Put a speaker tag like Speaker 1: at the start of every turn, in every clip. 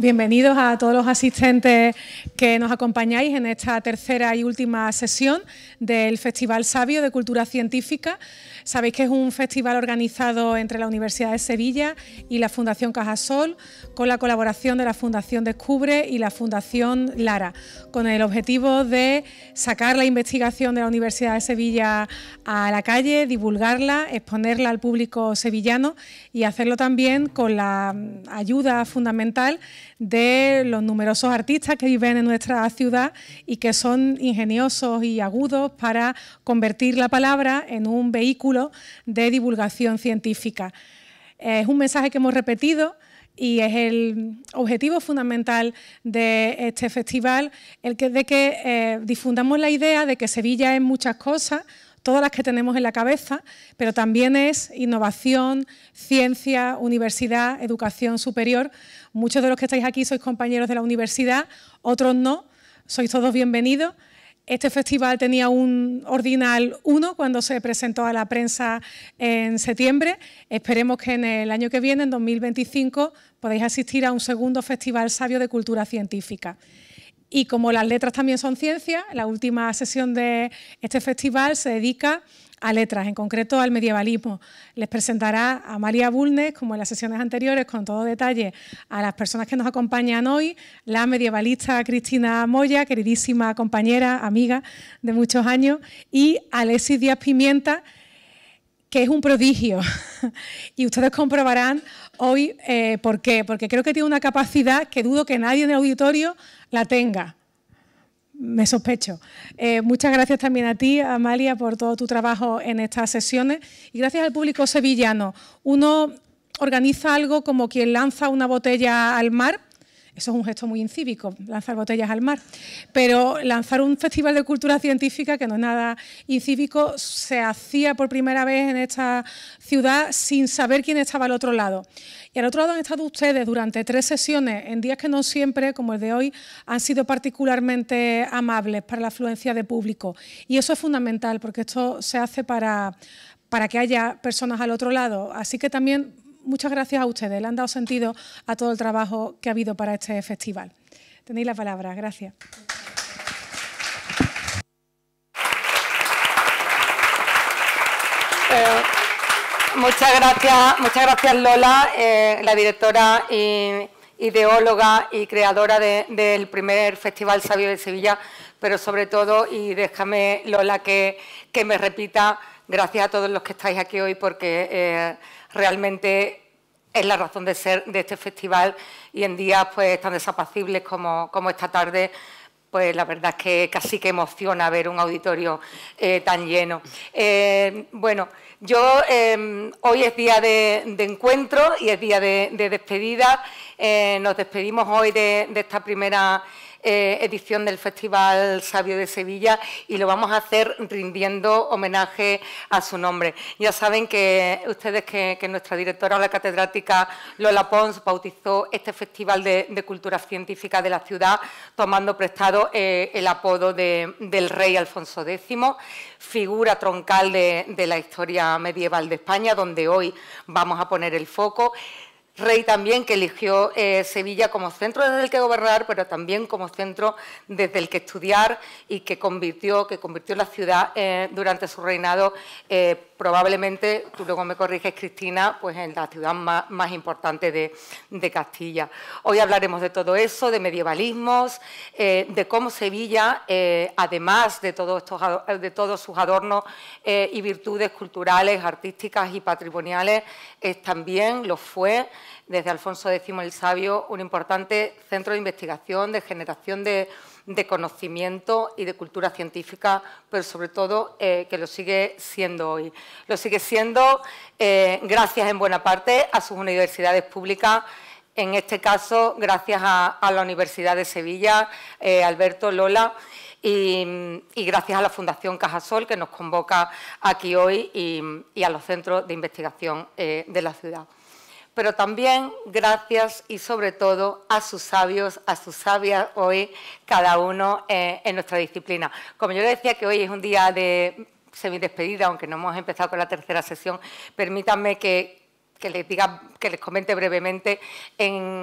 Speaker 1: Bienvenidos a todos los asistentes que nos acompañáis en esta tercera y última sesión del Festival Sabio de Cultura Científica. Sabéis que es un festival organizado entre la Universidad de Sevilla y la Fundación Cajasol, con la colaboración de la Fundación Descubre y la Fundación Lara, con el objetivo de sacar la investigación de la Universidad de Sevilla a la calle, divulgarla, exponerla al público sevillano y hacerlo también con la ayuda fundamental de los numerosos artistas que viven en nuestra ciudad y que son ingeniosos y agudos para convertir la palabra en un vehículo de divulgación científica. Es un mensaje que hemos repetido y es el objetivo fundamental de este festival, el que, de que eh, difundamos la idea de que Sevilla es muchas cosas, todas las que tenemos en la cabeza, pero también es innovación, ciencia, universidad, educación superior, Muchos de los que estáis aquí sois compañeros de la universidad, otros no, sois todos bienvenidos. Este festival tenía un ordinal 1 cuando se presentó a la prensa en septiembre. Esperemos que en el año que viene, en 2025, podáis asistir a un segundo festival sabio de cultura científica. Y como las letras también son ciencia, la última sesión de este festival se dedica a letras, en concreto al medievalismo. Les presentará a María Bulnes, como en las sesiones anteriores, con todo detalle, a las personas que nos acompañan hoy, la medievalista Cristina Moya, queridísima compañera, amiga de muchos años, y Alexis Díaz Pimienta, que es un prodigio. y ustedes comprobarán hoy eh, por qué, porque creo que tiene una capacidad que dudo que nadie en el auditorio la tenga me sospecho. Eh, muchas gracias también a ti, Amalia, por todo tu trabajo en estas sesiones y gracias al público sevillano. Uno organiza algo como quien lanza una botella al mar eso es un gesto muy incívico, lanzar botellas al mar. Pero lanzar un festival de cultura científica, que no es nada incívico, se hacía por primera vez en esta ciudad sin saber quién estaba al otro lado. Y al otro lado han estado ustedes durante tres sesiones, en días que no siempre, como el de hoy, han sido particularmente amables para la afluencia de público. Y eso es fundamental, porque esto se hace para, para que haya personas al otro lado. Así que también muchas gracias a ustedes, le han dado sentido a todo el trabajo que ha habido para este festival. Tenéis la palabra, gracias.
Speaker 2: Eh, muchas gracias, muchas gracias Lola, eh, la directora y ideóloga y creadora del primer Festival Sabio de Sevilla, pero sobre todo, y déjame Lola que, me repita, gracias a todos los que estáis aquí hoy porque... Eh, realmente es la razón de ser de este festival y en días pues, tan desapacibles como, esta tarde, pues la verdad es que casi que emociona ver un auditorio eh, tan lleno. Eh, bueno, yo em, hoy es día de, encuentro y es día de, despedida. Eh, nos despedimos hoy de, de esta primera eh, edición del Festival Sabio de Sevilla y lo vamos a hacer rindiendo homenaje a su nombre. Ya saben que ustedes que, nuestra directora, la catedrática Lola Pons, bautizó este Festival de, Cultura Científica de la ciudad tomando prestado eh, el apodo del rey Alfonso X, figura troncal de la historia medieval de España, donde hoy vamos a poner el foco rey también que eligió eh, Sevilla como centro desde el que gobernar, pero también como centro desde el que estudiar y que convirtió, que convirtió la ciudad eh, durante su reinado eh, probablemente, tú luego me corriges Cristina, pues en la ciudad más, importante de, Castilla. Hoy hablaremos de todo eso, de medievalismos, de cómo Sevilla, además de, todos estos, de todos sus adornos y virtudes culturales, artísticas y patrimoniales, también lo fue desde Alfonso X el Sabio, un importante centro de investigación, de generación de, conocimiento y de cultura científica, pero sobre todo eh, que lo sigue siendo hoy. Lo sigue siendo eh, gracias en buena parte a sus universidades públicas en este caso gracias a, la Universidad de Sevilla, eh, Alberto Lola, y, gracias a la Fundación Cajasol que nos convoca aquí hoy y, a los centros de investigación de la ciudad pero también gracias y sobre todo a sus sabios, a sus sabias hoy, cada uno eh, en nuestra disciplina. Como yo decía que hoy es un día de semidespedida, aunque no hemos empezado con la tercera sesión, permítanme que, que les diga, que les comente brevemente, en,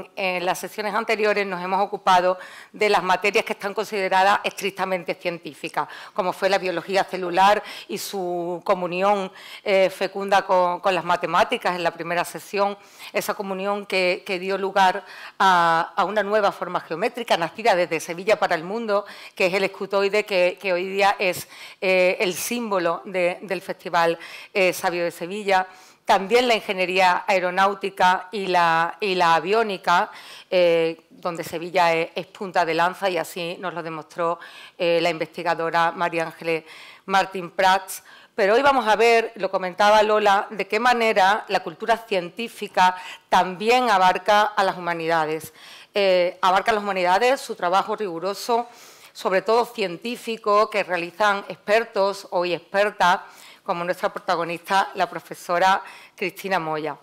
Speaker 2: las sesiones anteriores nos hemos ocupado de las materias que están consideradas estrictamente científicas, como fue la biología celular y su comunión eh, fecunda con, las matemáticas en la primera sesión, esa comunión que, dio lugar a, una nueva forma geométrica nacida desde Sevilla para el mundo, que es el escutoide, que, hoy día es eh, el símbolo del Festival eh, Sabio de Sevilla también la ingeniería aeronáutica y la, aviónica, eh, donde Sevilla es, punta de lanza y así nos lo demostró eh, la investigadora María Ángeles Martín Prats. Pero hoy vamos a ver, lo comentaba Lola, de qué manera la cultura científica también abarca a las humanidades. Eh, abarca a las humanidades su trabajo riguroso, sobre todo científico, que realizan expertos o expertas, como nuestra protagonista, la profesora Cristina Moya.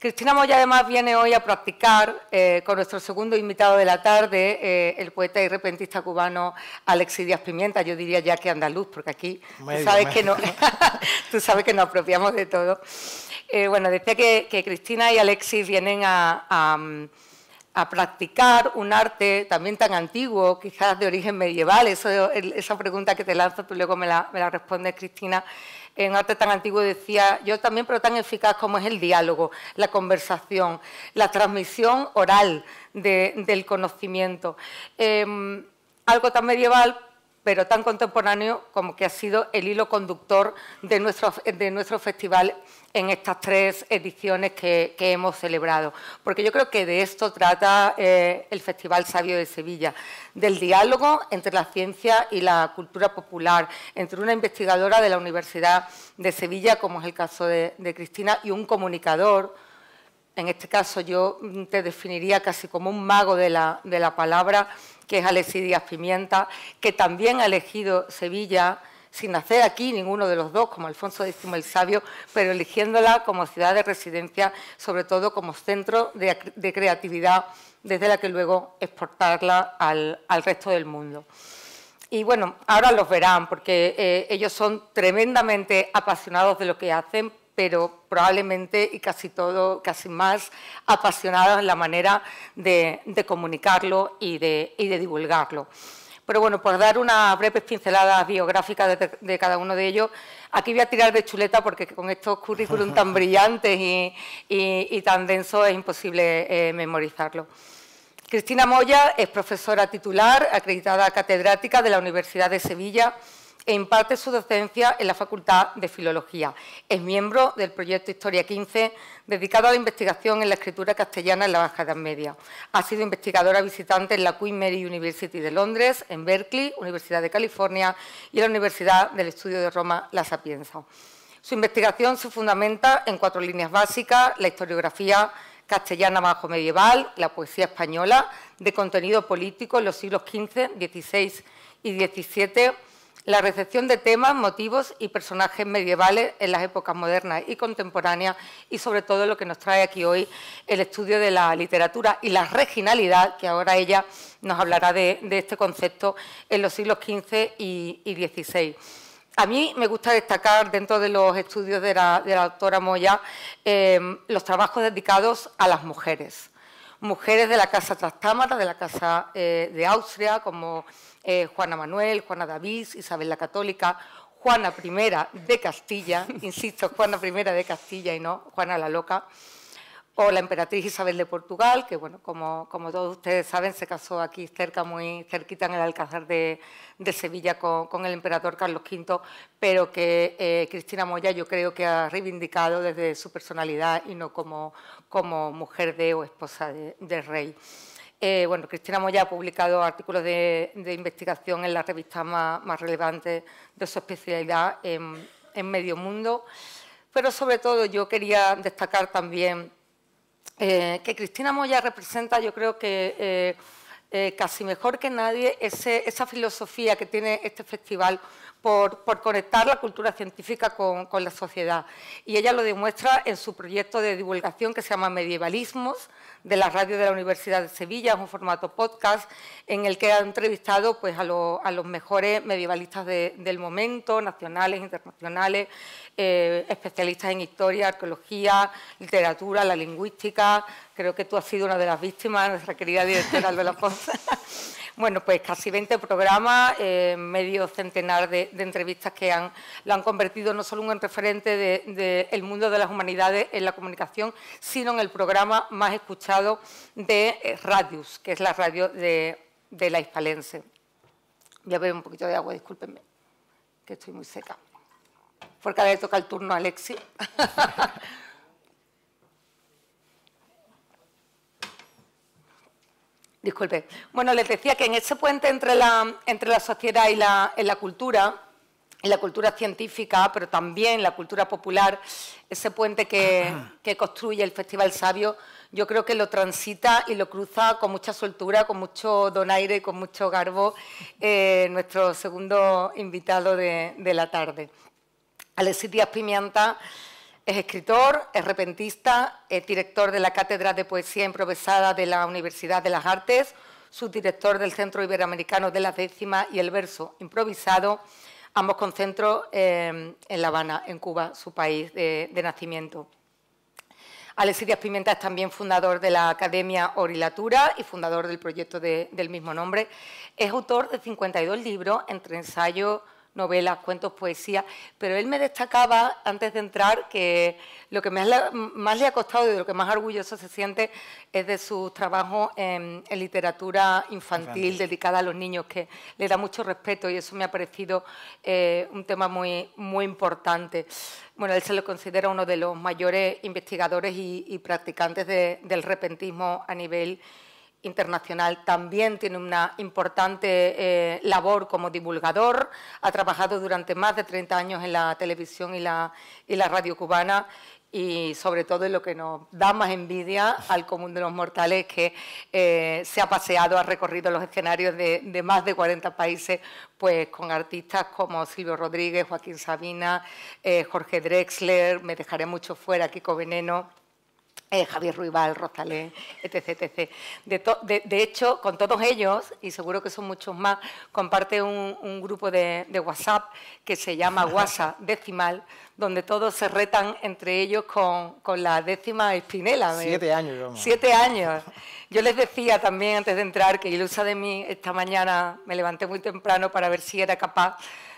Speaker 2: Cristina Moya además viene hoy a practicar eh, con nuestro segundo invitado de la tarde, eh, el poeta y repentista cubano Alexis Díaz Pimienta, yo diría ya que andaluz, porque aquí tú, sabes que no, tú sabes que nos apropiamos de todo. Eh, bueno, decía que, Cristina y Alexis vienen a, practicar un arte también tan antiguo, quizás de origen medieval. esa pregunta que te lanzo, tú luego me la, me la respondes, Cristina, en arte tan antiguo decía yo también, pero tan eficaz como es el diálogo, la conversación, la transmisión oral del conocimiento. Em, algo tan medieval pero tan contemporáneo como que ha sido el hilo conductor de nuestro, de nuestro festival en estas tres ediciones que, hemos celebrado, porque yo creo que de esto trata eh, el Festival Sabio de Sevilla, del diálogo entre la ciencia y la cultura popular, entre una investigadora de la Universidad de Sevilla, como es el caso de, Cristina, y un comunicador, en este caso yo te definiría casi como un mago de la, de la palabra, que es Alexis Díaz Pimienta, que también ha elegido Sevilla sin hacer aquí ninguno de los dos, como Alfonso X el Sabio, pero eligiéndola como ciudad de residencia, sobre todo como centro de, creatividad desde la que luego exportarla al, resto del mundo. Y bueno, ahora los verán, porque eh, ellos son tremendamente apasionados de lo que hacen, pero probablemente y casi todo, casi más apasionados en la manera de, comunicarlo y de divulgarlo. Pero bueno, por dar unas breves pinceladas biográficas de, cada uno de ellos, aquí voy a tirar de chuleta porque con estos currículum tan brillantes y, tan densos es imposible eh, memorizarlo. Cristina Moya es profesora titular, acreditada catedrática de la Universidad de Sevilla, ...e imparte su docencia en la Facultad de Filología. Es miembro del proyecto Historia 15, dedicado a la investigación en la escritura castellana en la Baja Edad Media. Ha sido investigadora visitante en la Queen Mary University de Londres, en Berkeley, Universidad de California y en la Universidad del Estudio de Roma La Sapienza. Su investigación se fundamenta en cuatro líneas básicas, la historiografía castellana bajo medieval, la poesía española, de contenido político en los siglos XV, XVI y XVII, la recepción de temas, motivos y personajes medievales en las épocas modernas y contemporáneas y sobre todo lo que nos trae aquí hoy el estudio de la literatura y la regionalidad, que ahora ella nos hablará de, este concepto en los siglos XV y, XVI. A mí me gusta destacar dentro de los estudios de la, doctora Moya em, los trabajos dedicados a las mujeres. Mujeres de la Casa Trastámara, de la Casa eh, de Austria, como eh, Juana Manuel, Juana David, Isabel la Católica, Juana I de Castilla, insisto, Juana I de Castilla y no Juana la Loca, o la emperatriz Isabel de Portugal, que bueno, como, todos ustedes saben, se casó aquí cerca, muy cerquita en el Alcázar de, Sevilla con, el emperador Carlos V, pero que eh, Cristina Moya yo creo que ha reivindicado desde su personalidad y no como, como mujer de o esposa del de rey. Eh, bueno, Cristina Moya ha publicado artículos de, investigación en las revistas más, relevante relevantes de su especialidad en, medio mundo, pero sobre todo yo quería destacar también eh, que Cristina Moya representa, yo creo que eh, eh, casi mejor que nadie esa filosofía que tiene este festival por, conectar la cultura científica con, la sociedad. Y ella lo demuestra en su proyecto de divulgación que se llama Medievalismos, de la radio de la Universidad de Sevilla, es un formato podcast en el que ha entrevistado pues, a, a los mejores medievalistas del momento, nacionales, internacionales, eh, especialistas en historia, arqueología, literatura, la lingüística, creo que tú has sido una de las víctimas, nuestra querida directora la bueno, pues casi 20 programas, eh, medio centenar de, entrevistas que han, lo han convertido no solo en referente del mundo de las humanidades en la comunicación, sino en el programa más escuchado de eh, Radius, que es la radio de, la Hispalense. Voy a beber un poquito de agua, discúlpenme, que estoy muy seca. Porque ahora le toca el turno a Alexis. Disculpe. Bueno, les decía que en ese puente entre la, entre la sociedad y la, en la cultura, en la cultura científica, pero también la cultura popular, ese puente que, construye el Festival Sabio, yo creo que lo transita y lo cruza con mucha soltura, con mucho donaire y con mucho garbo eh, nuestro segundo invitado de, de la tarde. Alexis Díaz Pimienta es escritor, es repentista, es director de la Cátedra de Poesía Improvisada de la Universidad de las Artes, subdirector del Centro Iberoamericano de la Décima y el Verso Improvisado, ambos con centro em, en La Habana, en Cuba, su país de, nacimiento. Alexidia Pimenta es también fundador de la Academia Orilatura y fundador del proyecto del mismo nombre. Es autor de 52 libros entre ensayos, novelas, cuentos, poesía, pero él me destacaba antes de entrar que lo que más le, ha costado y de lo que más orgulloso se siente es de su trabajo en, literatura infantil, dedicada a los niños, que le da mucho respeto y eso me ha parecido eh, un tema muy, muy importante. Bueno, él se lo considera uno de los mayores investigadores y, practicantes del repentismo a nivel internacional. También tiene una importante eh, labor como divulgador. Ha trabajado durante más de 30 años en la televisión y la, radio cubana y sobre todo en lo que nos da más envidia al común de los mortales que eh, se ha paseado, ha recorrido los escenarios de, más de 40 países, pues con artistas como Silvio Rodríguez, Joaquín Sabina, eh, Jorge Drexler, me dejaré mucho fuera, Kiko Veneno, eh, Javier Ruibal, Rostalé, etc. De, hecho, con todos ellos, y seguro que son muchos más, comparte un, grupo de, WhatsApp que se llama WhatsApp Decimal, donde todos se retan entre ellos con, la décima espinela. Siete años. Siete años. Yo les decía también antes de entrar que ilusa de mí esta mañana me levanté muy temprano para ver si era capaz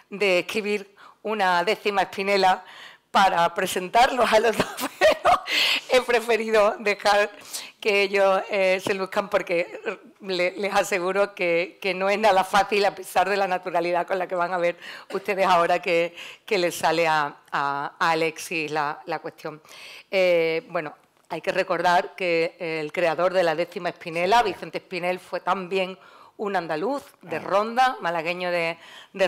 Speaker 2: de escribir una décima espinela para presentarlos a los dos he preferido dejar que ellos eh, se luzcan porque les aseguro que, no es nada fácil a pesar de la naturalidad con la que van a ver ustedes ahora que, que les sale a, a, Alexis la, cuestión. Eh, bueno, hay que recordar que el creador de la décima Espinela, Vicente Espinel, fue también un andaluz de ah. Ronda, malagueño de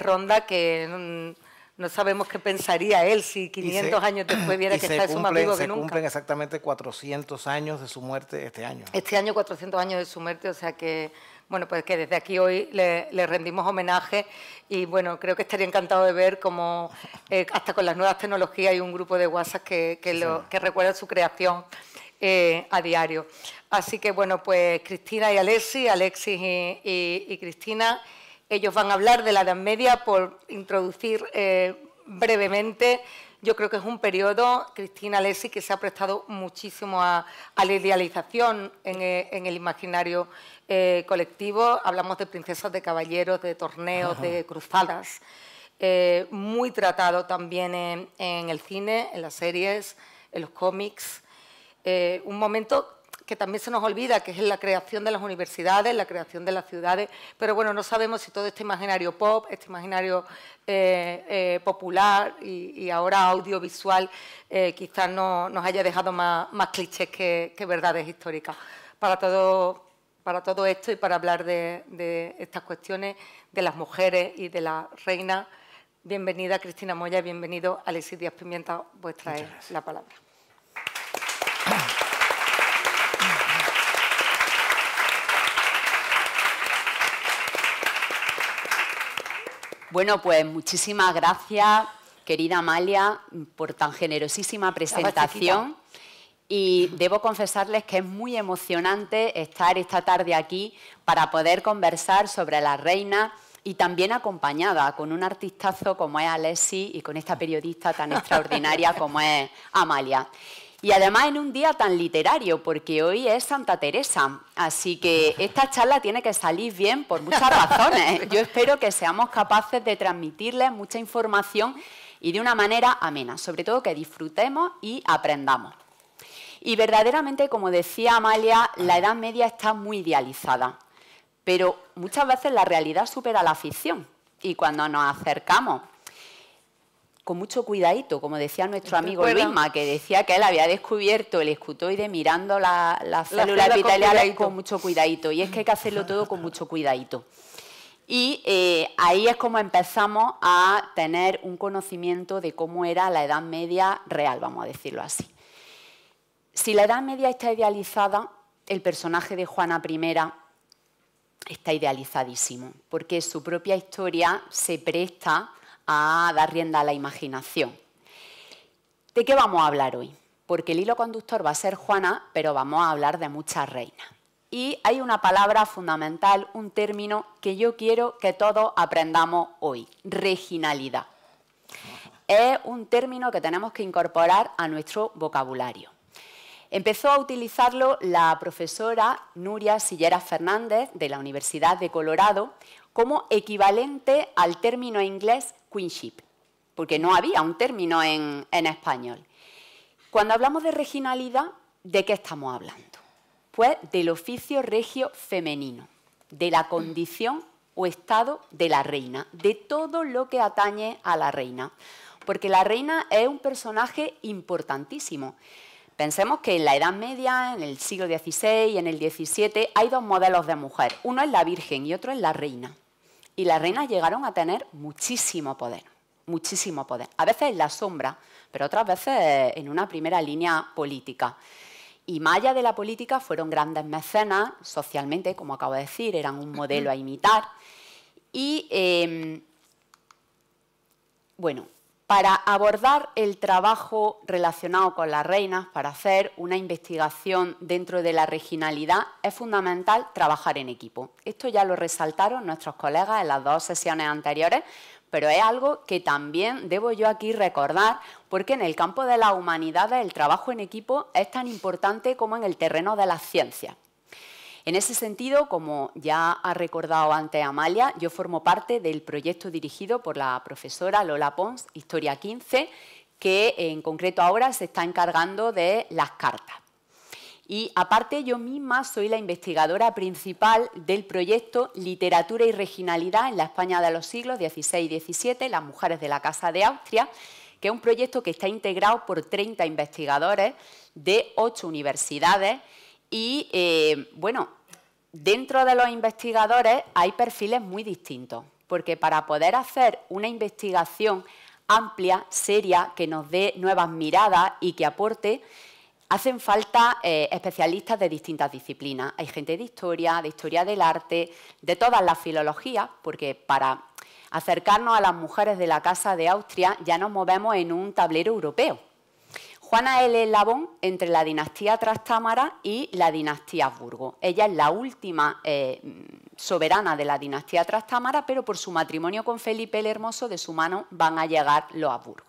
Speaker 2: Ronda, que mm, no sabemos qué pensaría él si 500 años después viera que está en su marido. que se cumplen
Speaker 3: exactamente 400 años de su muerte este año.
Speaker 2: Este año 400 años de su muerte, o sea que, bueno, pues que desde aquí hoy le, rendimos homenaje y bueno, creo que estaría encantado de ver cómo eh, hasta con las nuevas tecnologías hay un grupo de WhatsApp que, recuerda su creación. Eh, a diario. Así que bueno, pues Cristina y Alexis, Alexis y Cristina, ellos van a hablar de la Edad Media por introducir eh, brevemente. Yo creo que es un periodo, Cristina Lesi, que se ha prestado muchísimo a, la idealización en, eh, el imaginario eh, colectivo. Hablamos de princesas, de caballeros, de torneos, de cruzadas. muy tratado también en, en, el cine, en las series, en los cómics. un momento que también se nos olvida, que es la creación de las universidades, la creación de las ciudades, pero bueno, no sabemos si todo este imaginario pop, este imaginario eh, eh, popular y, ahora audiovisual eh, quizás no, nos haya dejado más, clichés que, verdades históricas. Para todo, para todo esto y para hablar de, estas cuestiones de las mujeres y de la reina, bienvenida Cristina Moya y bienvenido Alexis Díaz Pimienta, vuestra es la palabra.
Speaker 4: Bueno, pues muchísimas gracias, querida Amalia, por tan generosísima presentación. Y debo confesarles que es muy emocionante estar esta tarde aquí para poder conversar sobre la reina y también acompañada con un artistazo como es Alessi y con esta periodista tan extraordinaria como es Amalia. Y además en un día tan literario, porque hoy es Santa Teresa. Así que esta charla tiene que salir bien por muchas razones. Yo espero que seamos capaces de transmitirles mucha información y de una manera amena, sobre todo que disfrutemos y aprendamos. Y verdaderamente, como decía Amalia, la Edad Media está muy idealizada, pero muchas veces la realidad supera la ficción. Y cuando nos acercamos con mucho cuidadito, como decía nuestro amigo Luisma, que decía que él había descubierto el escutoide mirando la, la, la célula, con, mucho cuidadito. Y es que hay que hacerlo todo con mucho cuidadito. Y eh, ahí es como empezamos a tener un conocimiento de cómo era la Edad Media real, vamos a decirlo así. Si la Edad Media está idealizada, el personaje de Juana I está idealizadísimo, porque su propia historia se presta a dar rienda a la imaginación. ¿De qué vamos a hablar hoy? Porque el hilo conductor va a ser Juana, pero vamos a hablar de muchas reinas. Y hay una palabra fundamental, un término que yo quiero que todos aprendamos hoy, reginalidad. Es un término que tenemos que incorporar a nuestro vocabulario. Empezó a utilizarlo la profesora Nuria Sillera Fernández de la Universidad de Colorado como equivalente al término inglés queenship, porque no había un término en, español. Cuando hablamos de regionalidad, ¿de qué estamos hablando? Pues del oficio regio femenino, de la condición o estado de la reina, de todo lo que atañe a la reina, porque la reina es un personaje importantísimo. Pensemos que en la Edad Media, en el siglo XVI y en el XVII, hay dos modelos de mujer. Uno es la Virgen y otro es la reina. Y las reinas llegaron a tener muchísimo poder, muchísimo poder. A veces en la sombra, pero otras veces en una primera línea política. Y Maya de la política fueron grandes mecenas, socialmente, como acabo de decir, eran un modelo a imitar. Y, em, bueno, para abordar el trabajo relacionado con las reinas, para hacer una investigación dentro de la regionalidad, es fundamental trabajar en equipo. Esto ya lo resaltaron nuestros colegas en las dos sesiones anteriores, pero es algo que también debo yo aquí recordar, porque en el campo de las humanidades el trabajo en equipo es tan importante como en el terreno de las ciencias. En ese sentido, como ya ha recordado antes Amalia, yo formo parte del proyecto dirigido por la profesora Lola Pons, Historia 15, que en concreto ahora se está encargando de las cartas. Y aparte yo misma soy la investigadora principal del proyecto Literatura y Regionalidad en la España de los siglos XVI y XVII, Las Mujeres de la Casa de Austria, que es un proyecto que está integrado por 30 investigadores de 8 universidades y eh, bueno, dentro de los investigadores hay perfiles muy distintos, porque para poder hacer una investigación amplia, seria, que nos dé nuevas miradas y que aporte, hacen falta eh, especialistas de distintas disciplinas. Hay gente de historia, de historia del arte, de todas las filologías, porque para acercarnos a las mujeres de la Casa de Austria ya nos movemos en un tablero europeo. Juana L. Labón entre la dinastía Trastámara y la dinastía Habsburgo. Ella es la última eh, soberana de la dinastía Trastámara, pero por su matrimonio con Felipe el Hermoso de su mano van a llegar los Habsburgo.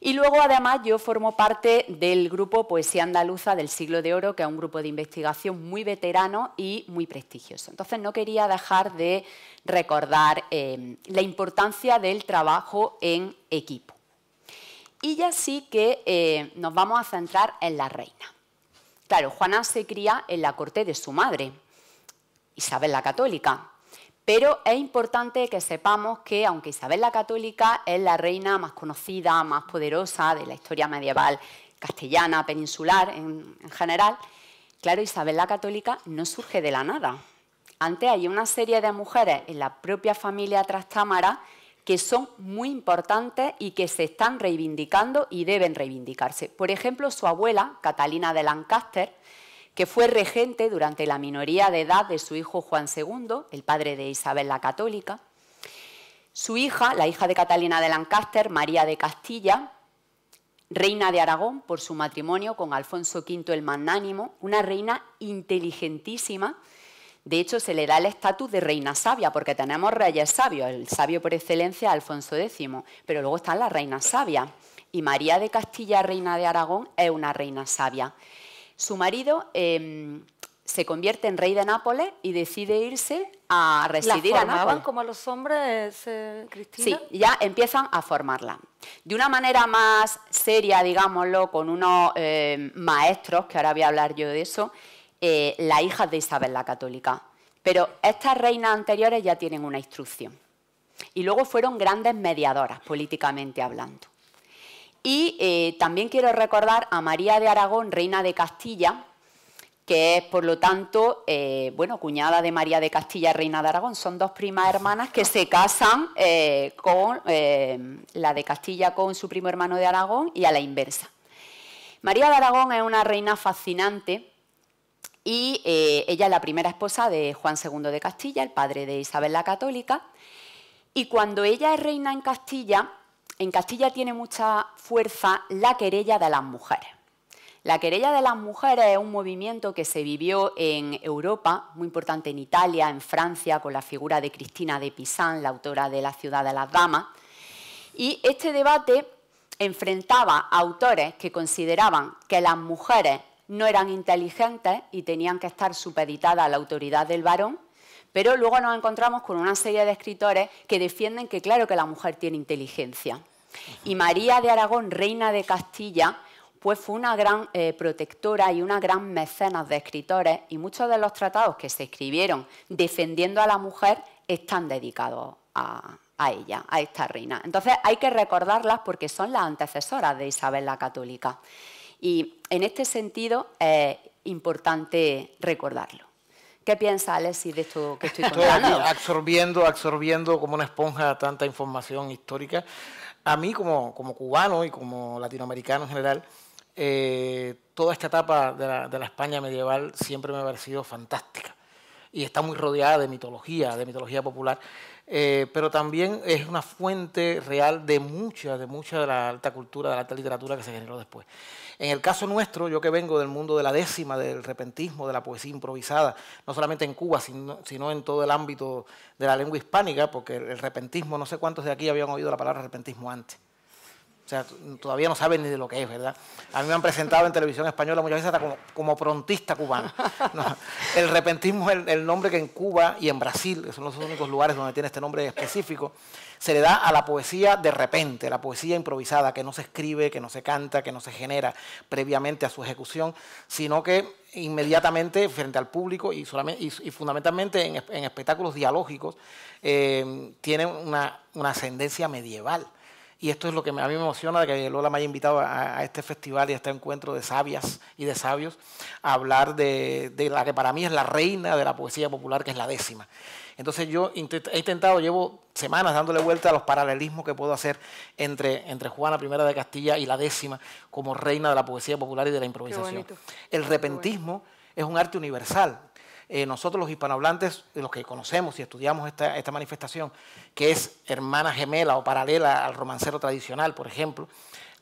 Speaker 4: Y luego, además, yo formo parte del grupo Poesía Andaluza del Siglo de Oro, que es un grupo de investigación muy veterano y muy prestigioso. Entonces, no quería dejar de recordar eh, la importancia del trabajo en equipo. Y ya sí que eh, nos vamos a centrar en la reina. Claro, Juana se cría en la corte de su madre, Isabel la Católica. Pero es importante que sepamos que, aunque Isabel la Católica es la reina más conocida, más poderosa de la historia medieval castellana, peninsular en, general, claro, Isabel la Católica no surge de la nada. Antes hay una serie de mujeres en la propia familia Trastámara que son muy importantes y que se están reivindicando y deben reivindicarse. Por ejemplo, su abuela, Catalina de Lancaster, que fue regente durante la minoría de edad de su hijo Juan II, el padre de Isabel la Católica. Su hija, la hija de Catalina de Lancaster, María de Castilla, reina de Aragón por su matrimonio con Alfonso V el Magnánimo, una reina inteligentísima de hecho, se le da el estatus de reina sabia, porque tenemos reyes sabios, el sabio por excelencia Alfonso X, pero luego están las reinas sabias. Y María de Castilla, reina de Aragón, es una reina sabia. Su marido em, se convierte en rey de Nápoles y decide irse a residir a Nápoles.
Speaker 2: como los hombres,
Speaker 4: Cristina? Sí, ya empiezan a formarla. De una manera más seria, digámoslo, con unos eh, maestros, que ahora voy a hablar yo de eso, eh, las hijas de Isabel la Católica. Pero estas reinas anteriores ya tienen una instrucción. Y luego fueron grandes mediadoras, políticamente hablando. Y eh, también quiero recordar a María de Aragón, reina de Castilla, que es, por lo tanto, eh, bueno, cuñada de María de Castilla, reina de Aragón. Son dos primas hermanas que se casan con la de Castilla con su primo hermano de Aragón y a la inversa. María de Aragón es una reina fascinante y eh, ella es la primera esposa de Juan II de Castilla, el padre de Isabel la Católica. Y cuando ella es reina en Castilla, en Castilla tiene mucha fuerza la querella de las mujeres. La querella de las mujeres es un movimiento que se vivió en Europa, muy importante en Italia, en Francia, con la figura de Cristina de Pisan, la autora de La ciudad de las damas. Y este debate enfrentaba a autores que consideraban que las mujeres no eran inteligentes y tenían que estar supeditadas a la autoridad del varón, pero luego nos encontramos con una serie de escritores que defienden que claro que la mujer tiene inteligencia. Y María de Aragón, reina de Castilla, pues fue una gran eh, protectora y una gran mecenas de escritores y muchos de los tratados que se escribieron defendiendo a la mujer están dedicados a ella, a esta reina. Entonces hay que recordarlas porque son las antecesoras de Isabel la Católica. Y en este sentido es importante recordarlo. ¿Qué piensa Alexis de esto que estoy
Speaker 3: contando? absorbiendo, absorbiendo como una esponja tanta información histórica. A mí como, cubano y como latinoamericano en general, eh, toda esta etapa de la, España medieval siempre me ha parecido fantástica y está muy rodeada de mitología, de mitología popular, eh, pero también es una fuente real de mucha, de mucha de la alta cultura, de la alta literatura que se generó después. En el caso nuestro, yo que vengo del mundo de la décima, del repentismo, de la poesía improvisada, no solamente en Cuba, sino, sino en todo el ámbito de la lengua hispánica, porque el repentismo, no sé cuántos de aquí habían oído la palabra repentismo antes. O sea, todavía no saben ni de lo que es, ¿verdad? A mí me han presentado en televisión española muchas veces hasta como, prontista cubano. el repentismo es el, el, nombre que en Cuba y en Brasil, que son los únicos lugares donde tiene este nombre específico, se le da a la poesía de repente, la poesía improvisada, que no se escribe, que no se canta, que no se genera previamente a su ejecución, sino que inmediatamente frente al público y, fundamentalmente en, espectáculos dialógicos, eh, tiene una ascendencia medieval. Y esto es lo que a mí me emociona, de que Lola me haya invitado a, este festival y a este encuentro de sabias y de sabios a hablar de, la que para mí es la reina de la poesía popular, que es la décima. Entonces yo he intentado, llevo semanas dándole vuelta a los paralelismos que puedo hacer entre, entre Juana I de Castilla y la décima como reina de la poesía popular y de la improvisación. El repentismo es un arte universal, eh, nosotros los hispanohablantes, los que conocemos y estudiamos esta, manifestación, que es hermana gemela o paralela al romancero tradicional, por ejemplo,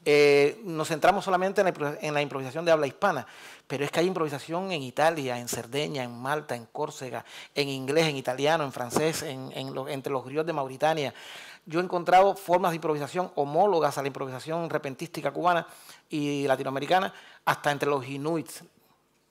Speaker 3: eh, nos centramos solamente en la, improvisación de habla hispana, pero es que hay improvisación en Italia, en Cerdeña, en Malta, en Córcega, en inglés, en italiano, en francés, entre los griots de Mauritania. Yo he encontrado formas de improvisación homólogas a la improvisación repentística cubana y latinoamericana, hasta entre los inuits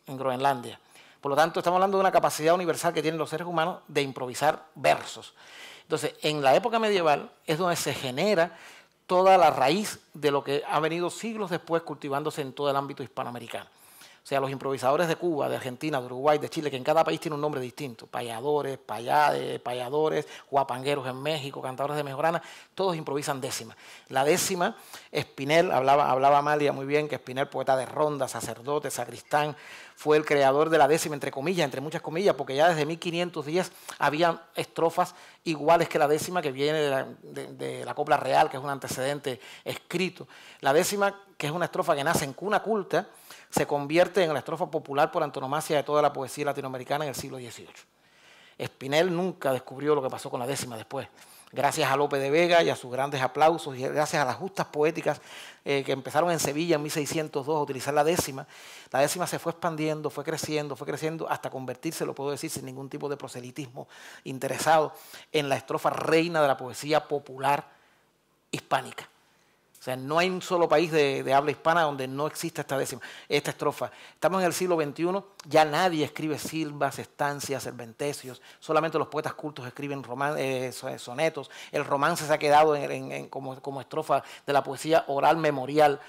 Speaker 3: en Groenlandia. Por lo tanto, estamos hablando de una capacidad universal que tienen los seres humanos de improvisar versos. Entonces, en la época medieval es donde se genera toda la raíz de lo que ha venido siglos después cultivándose en todo el ámbito hispanoamericano. O sea, los improvisadores de Cuba, de Argentina, de Uruguay, de Chile, que en cada país tiene un nombre distinto, payadores, payades, payadores, guapangueros en México, cantadores de mejorana, todos improvisan décima. La décima, Espinel, hablaba, Amalia muy bien, que Espinel, poeta de ronda, sacerdote, sacristán, fue el creador de la décima, entre comillas, entre muchas comillas, porque ya desde 1510 había estrofas iguales que la décima que viene de la copla real, que es un antecedente escrito. La décima, que es una estrofa que nace en cuna culta, se convierte en la estrofa popular por antonomasia de toda la poesía latinoamericana en el siglo XVIII. Espinel nunca descubrió lo que pasó con la décima después. Gracias a Lope de Vega y a sus grandes aplausos y gracias a las justas poéticas eh, que empezaron en Sevilla en 1602 a utilizar la décima, la décima se fue expandiendo, fue creciendo, fue creciendo hasta convertirse, lo puedo decir sin ningún tipo de proselitismo interesado, en la estrofa reina de la poesía popular hispánica. O sea, no hay un solo país de, habla hispana donde no exista esta décima, esta estrofa. Estamos en el siglo XXI, ya nadie escribe silvas, estancias, serventecios, solamente los poetas cultos escriben eh, sonetos. El romance se ha quedado como, estrofa de la poesía oral memorial,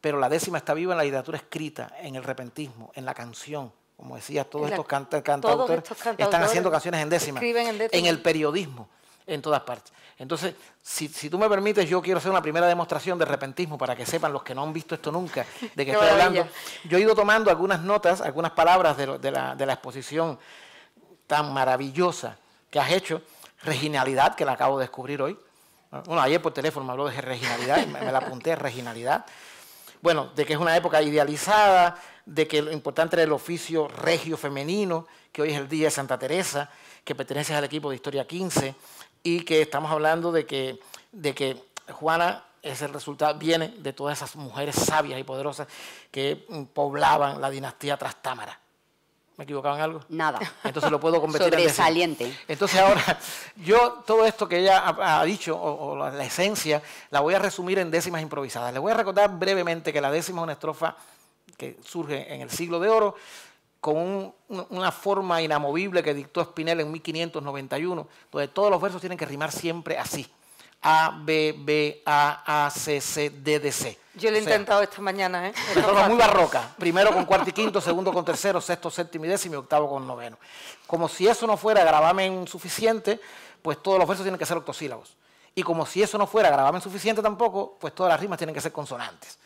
Speaker 3: pero la décima está viva en la literatura escrita, en el repentismo, en la canción, como decía, todos, estos, cantautores están haciendo canciones en décima. En el periodismo en todas partes. Entonces, si, tú me permites, yo quiero hacer una primera demostración de repentismo para que sepan los que no han visto esto nunca de que estoy hablando. Yo he ido tomando algunas notas, algunas palabras de, la, exposición tan maravillosa que has hecho. Reginalidad, que la acabo de descubrir hoy. Bueno, ayer por teléfono me habló de reginalidad, me, la apunté, reginalidad. Bueno, de que es una época idealizada, de que lo importante era el oficio regio femenino, que hoy es el Día de Santa Teresa, que pertenece al equipo de Historia 15, y que estamos hablando de que, de que Juana es el resultado, viene de todas esas mujeres sabias y poderosas que poblaban la dinastía Trastámara. ¿Me equivocaba en algo? Nada. Entonces lo puedo convertir en en... Sobresaliente. Entonces ahora, yo todo esto que ella ha, dicho, o, la, esencia, la voy a resumir en décimas improvisadas. Le voy a recordar brevemente que la décima es una estrofa que surge en el siglo de oro, con una forma inamovible que dictó Spinell en 1591, donde todos los versos tienen que rimar siempre así. A, B, B, A, A, C, C, D, D, C. Yo lo he intentado
Speaker 2: esta mañana, ¿eh? forma muy barroca.
Speaker 3: Primero con cuarto y quinto, segundo con tercero, sexto, séptimo y décimo octavo con noveno. Como si eso no fuera gravamen suficiente, pues todos los versos tienen que ser octosílabos. Y como si eso no fuera gravamen suficiente tampoco, pues todas las rimas tienen que ser consonantes.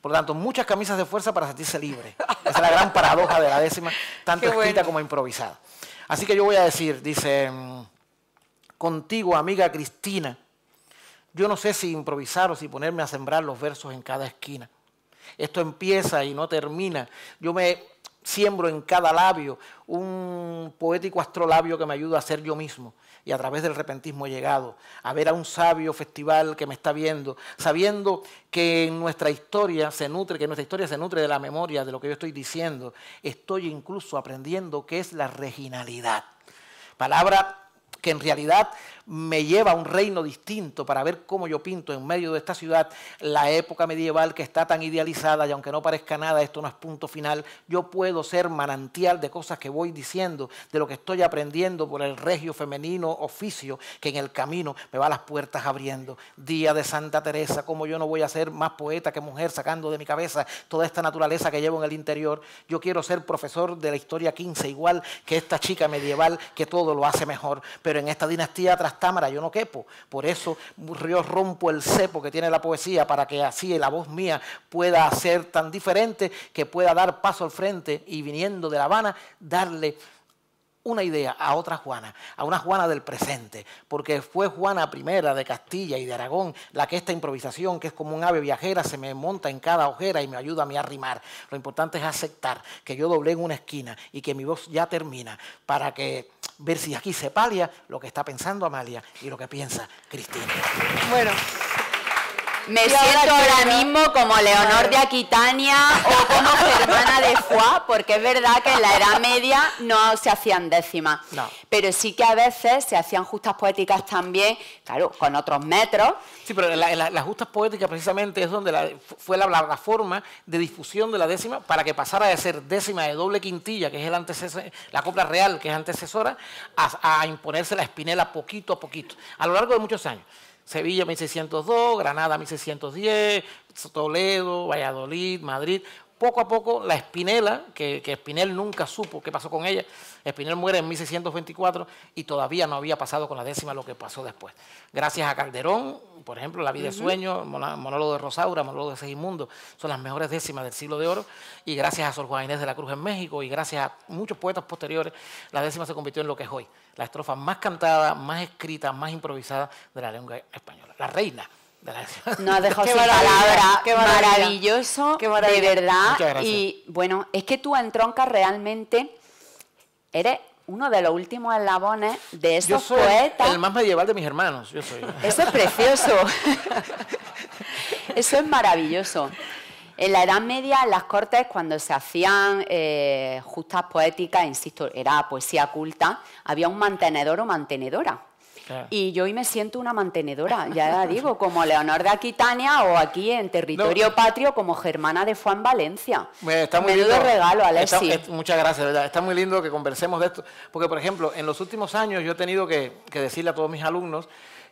Speaker 3: Por lo tanto, muchas camisas de fuerza para sentirse libre. Esa es la gran paradoja de la décima, tanto escrita como improvisada. Así que yo voy a decir, dice, mm, contigo, amiga Cristina, yo no sé si improvisar o si ponerme a sembrar los versos en cada esquina. Esto empieza y no termina. Yo me siembro en cada labio un poético astrolabio que me ayuda a ser yo mismo y a través del repentismo he llegado a ver a un sabio festival que me está viendo, sabiendo que nuestra historia se nutre, que nuestra historia se nutre de la memoria de lo que yo estoy diciendo. Estoy incluso aprendiendo qué es la reginalidad. Palabra que en realidad me lleva a un reino distinto para ver cómo yo pinto en medio de esta ciudad la época medieval que está tan idealizada y aunque no parezca nada, esto no es punto final, yo puedo ser manantial de cosas que voy diciendo, de lo que estoy aprendiendo por el regio femenino oficio que en el camino me va a las puertas abriendo. Día de Santa Teresa, como yo no voy a ser más poeta que mujer sacando de mi cabeza toda esta naturaleza que llevo en el interior. Yo quiero ser profesor de la historia 15, igual que esta chica medieval que todo lo hace mejor, pero en esta dinastía tras cámara yo no quepo. Por eso yo rompo el cepo que tiene la poesía para que así la voz mía pueda ser tan diferente que pueda dar paso al frente y viniendo de La Habana darle una idea a otra Juana, a una Juana del presente, porque fue Juana I de Castilla y de Aragón la que esta improvisación, que es como un ave viajera, se me monta en cada ojera y me ayuda a mí arrimar. Lo importante es aceptar que yo doblé en una esquina y que mi voz ya termina para que ver si aquí se palia lo que está pensando Amalia y lo que piensa Cristina.
Speaker 4: Bueno. Me siento ahora, mismo como Leonor de Aquitania o como hermana de Foix, porque es verdad que en la Edad Media no se hacían décimas. Pero sí que a veces se hacían justas poéticas también, claro, con otros metros. Sí, pero las justas poéticas precisamente es donde fue la forma de difusión
Speaker 3: de la décima para que pasara de ser décima de doble quintilla, que es el la copla real, que es antecesora, a imponerse la espinela poquito a poquito, a lo largo de muchos años. Sevilla 1602, Granada 1610, Toledo, Valladolid, Madrid poco a poco la Espinela, que, Espinel nunca supo qué pasó con ella, Espinel muere en 1624 y todavía no había pasado con la décima lo que pasó después. Gracias a Calderón, por ejemplo, La vida de sueño, monólogo de Rosaura, monólogo de Segismundo, son las mejores décimas del siglo de oro, y gracias a Sor Juan Inés de la Cruz en México y gracias a muchos poetas posteriores, la décima se convirtió en lo que es hoy, la estrofa más cantada, más escrita, más improvisada de la lengua española,
Speaker 4: la reina. No has dejado sin palabra. maravilloso, de verdad. Y bueno, es que tú entroncas realmente, eres uno de los últimos eslabones de esos yo soy poetas. El
Speaker 3: más medieval de mis hermanos, yo soy. Eso
Speaker 4: es precioso. Eso es maravilloso. En la Edad Media, en las cortes, cuando se hacían eh, justas poéticas, insisto, era poesía culta, había un mantenedor o mantenedora. Y yo hoy me siento una mantenedora, ya digo, como Leonor de Aquitania o aquí en territorio patrio como Germana de Juan Valencia. Está muy lindo. regalo, Alexis.
Speaker 3: muchas gracias, Está muy lindo que conversemos de esto. Porque, por ejemplo, en los últimos años yo he tenido que decirle a todos mis alumnos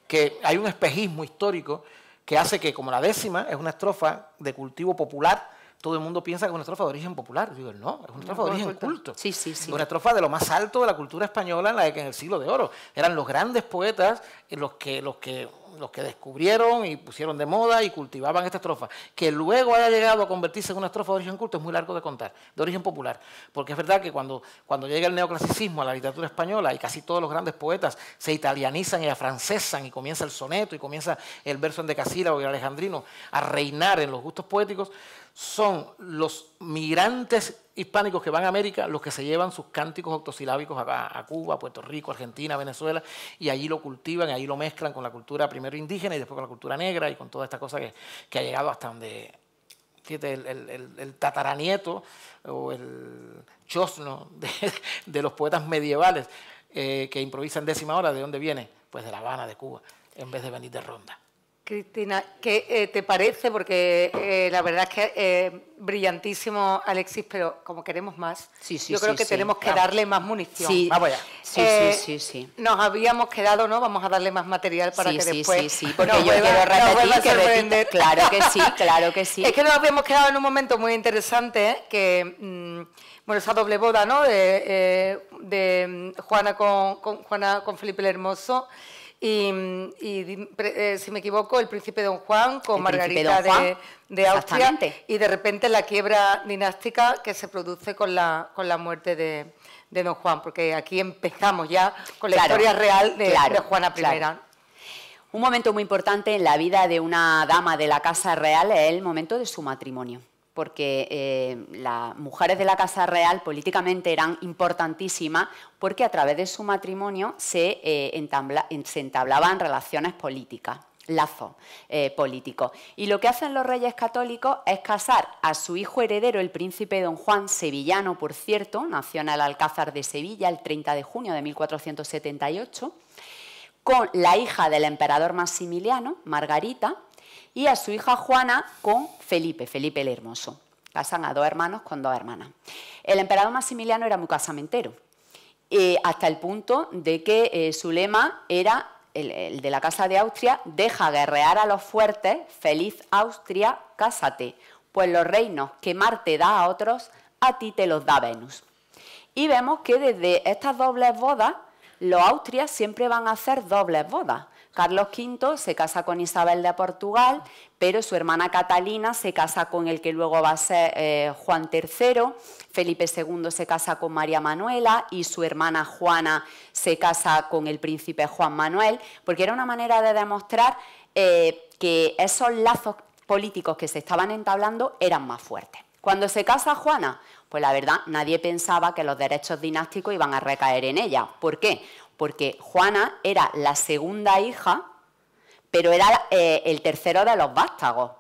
Speaker 3: que hay un espejismo histórico que hace que, como la décima es una estrofa de cultivo popular, todo el mundo piensa que es una estrofa de origen popular. Digo, no, es una estrofa de origen culto. Sí, sí, Una estrofa de lo más alto de la cultura española en, la que en el siglo de oro. Eran los grandes poetas eh, los que, los, que, los que descubrieron y pusieron de moda y cultivaban esta estrofa. Que luego haya llegado a convertirse en una estrofa de origen culto es muy largo de contar, de origen popular. Porque es verdad que cuando, cuando llega el neoclasicismo a la literatura española y casi todos los grandes poetas se italianizan y afrancesan y comienza el soneto y comienza el verso en decasílabo y el alejandrino a reinar en los gustos poéticos, son los migrantes hispánicos que van a América los que se llevan sus cánticos octosilábicos acá, a Cuba, Puerto Rico, Argentina, Venezuela, y allí lo cultivan, allí lo mezclan con la cultura primero indígena y después con la cultura negra y con toda esta cosa que, ha llegado hasta donde, fíjate, el, tataranieto o el chosno de, los poetas medievales eh, que improvisan décima hora, ¿de dónde viene? Pues de La Habana, de Cuba, en vez de venir de Ronda.
Speaker 2: Cristina, ¿qué eh, te parece? Porque eh, la verdad es que eh, brillantísimo, Alexis, pero como queremos más, yo creo que tenemos que darle más munición. Vamos allá. Sí, sí, Nos habíamos quedado, ¿no? Vamos a darle más material para que después. Sí, sí, sí, porque yo quiero repetir que Claro que sí, claro que sí. es que nos habíamos quedado en un momento muy interesante, que. Mm, bueno, esa doble boda, ¿no? De, mm, Juana con, Juana con Felipe el Hermoso y, eh, si me equivoco, el príncipe Don Juan con Margarita de, Austria y de repente la quiebra dinástica que se produce con la, con la muerte de, Don Juan, porque aquí
Speaker 4: empezamos ya con la historia real de, Juana I. Un momento muy importante en la vida de una dama de la Casa Real es el momento de su matrimonio porque eh, las mujeres de la Casa Real políticamente eran importantísimas porque a través de su matrimonio se, eh, entablaban relaciones políticas, lazos eh, políticos. Y lo que hacen los reyes católicos es casar a su hijo heredero, el príncipe don Juan, sevillano por cierto, nació en el Alcázar de Sevilla el 30 de junio de 1478, con la hija del emperador Maximiliano, Margarita, y a su hija Juana con Felipe, Felipe el Hermoso. Casan a dos hermanos con dos hermanas. El emperador Maximiliano era muy casamentero, eh, hasta el punto de que eh, su lema era el, el, de la Casa de Austria, deja guerrear a los fuertes, feliz Austria, cásate, pues los reinos que Marte da a otros, a ti te los da Venus. Y vemos que desde estas dobles bodas, los austrias siempre van a hacer dobles bodas. Carlos V se casa con Isabel de Portugal, pero su hermana Catalina se casa con el que luego va a ser eh, Juan III, Felipe II se casa con María Manuela y su hermana Juana se casa con el príncipe Juan Manuel, porque era una manera de demostrar eh, que esos lazos políticos que se estaban entablando eran más fuertes. Cuando se casa Juana, pues la verdad, nadie pensaba que los derechos dinásticos iban a recaer en ella. ¿Por qué? porque Juana era la segunda hija, pero era eh, el tercero de los vástagos.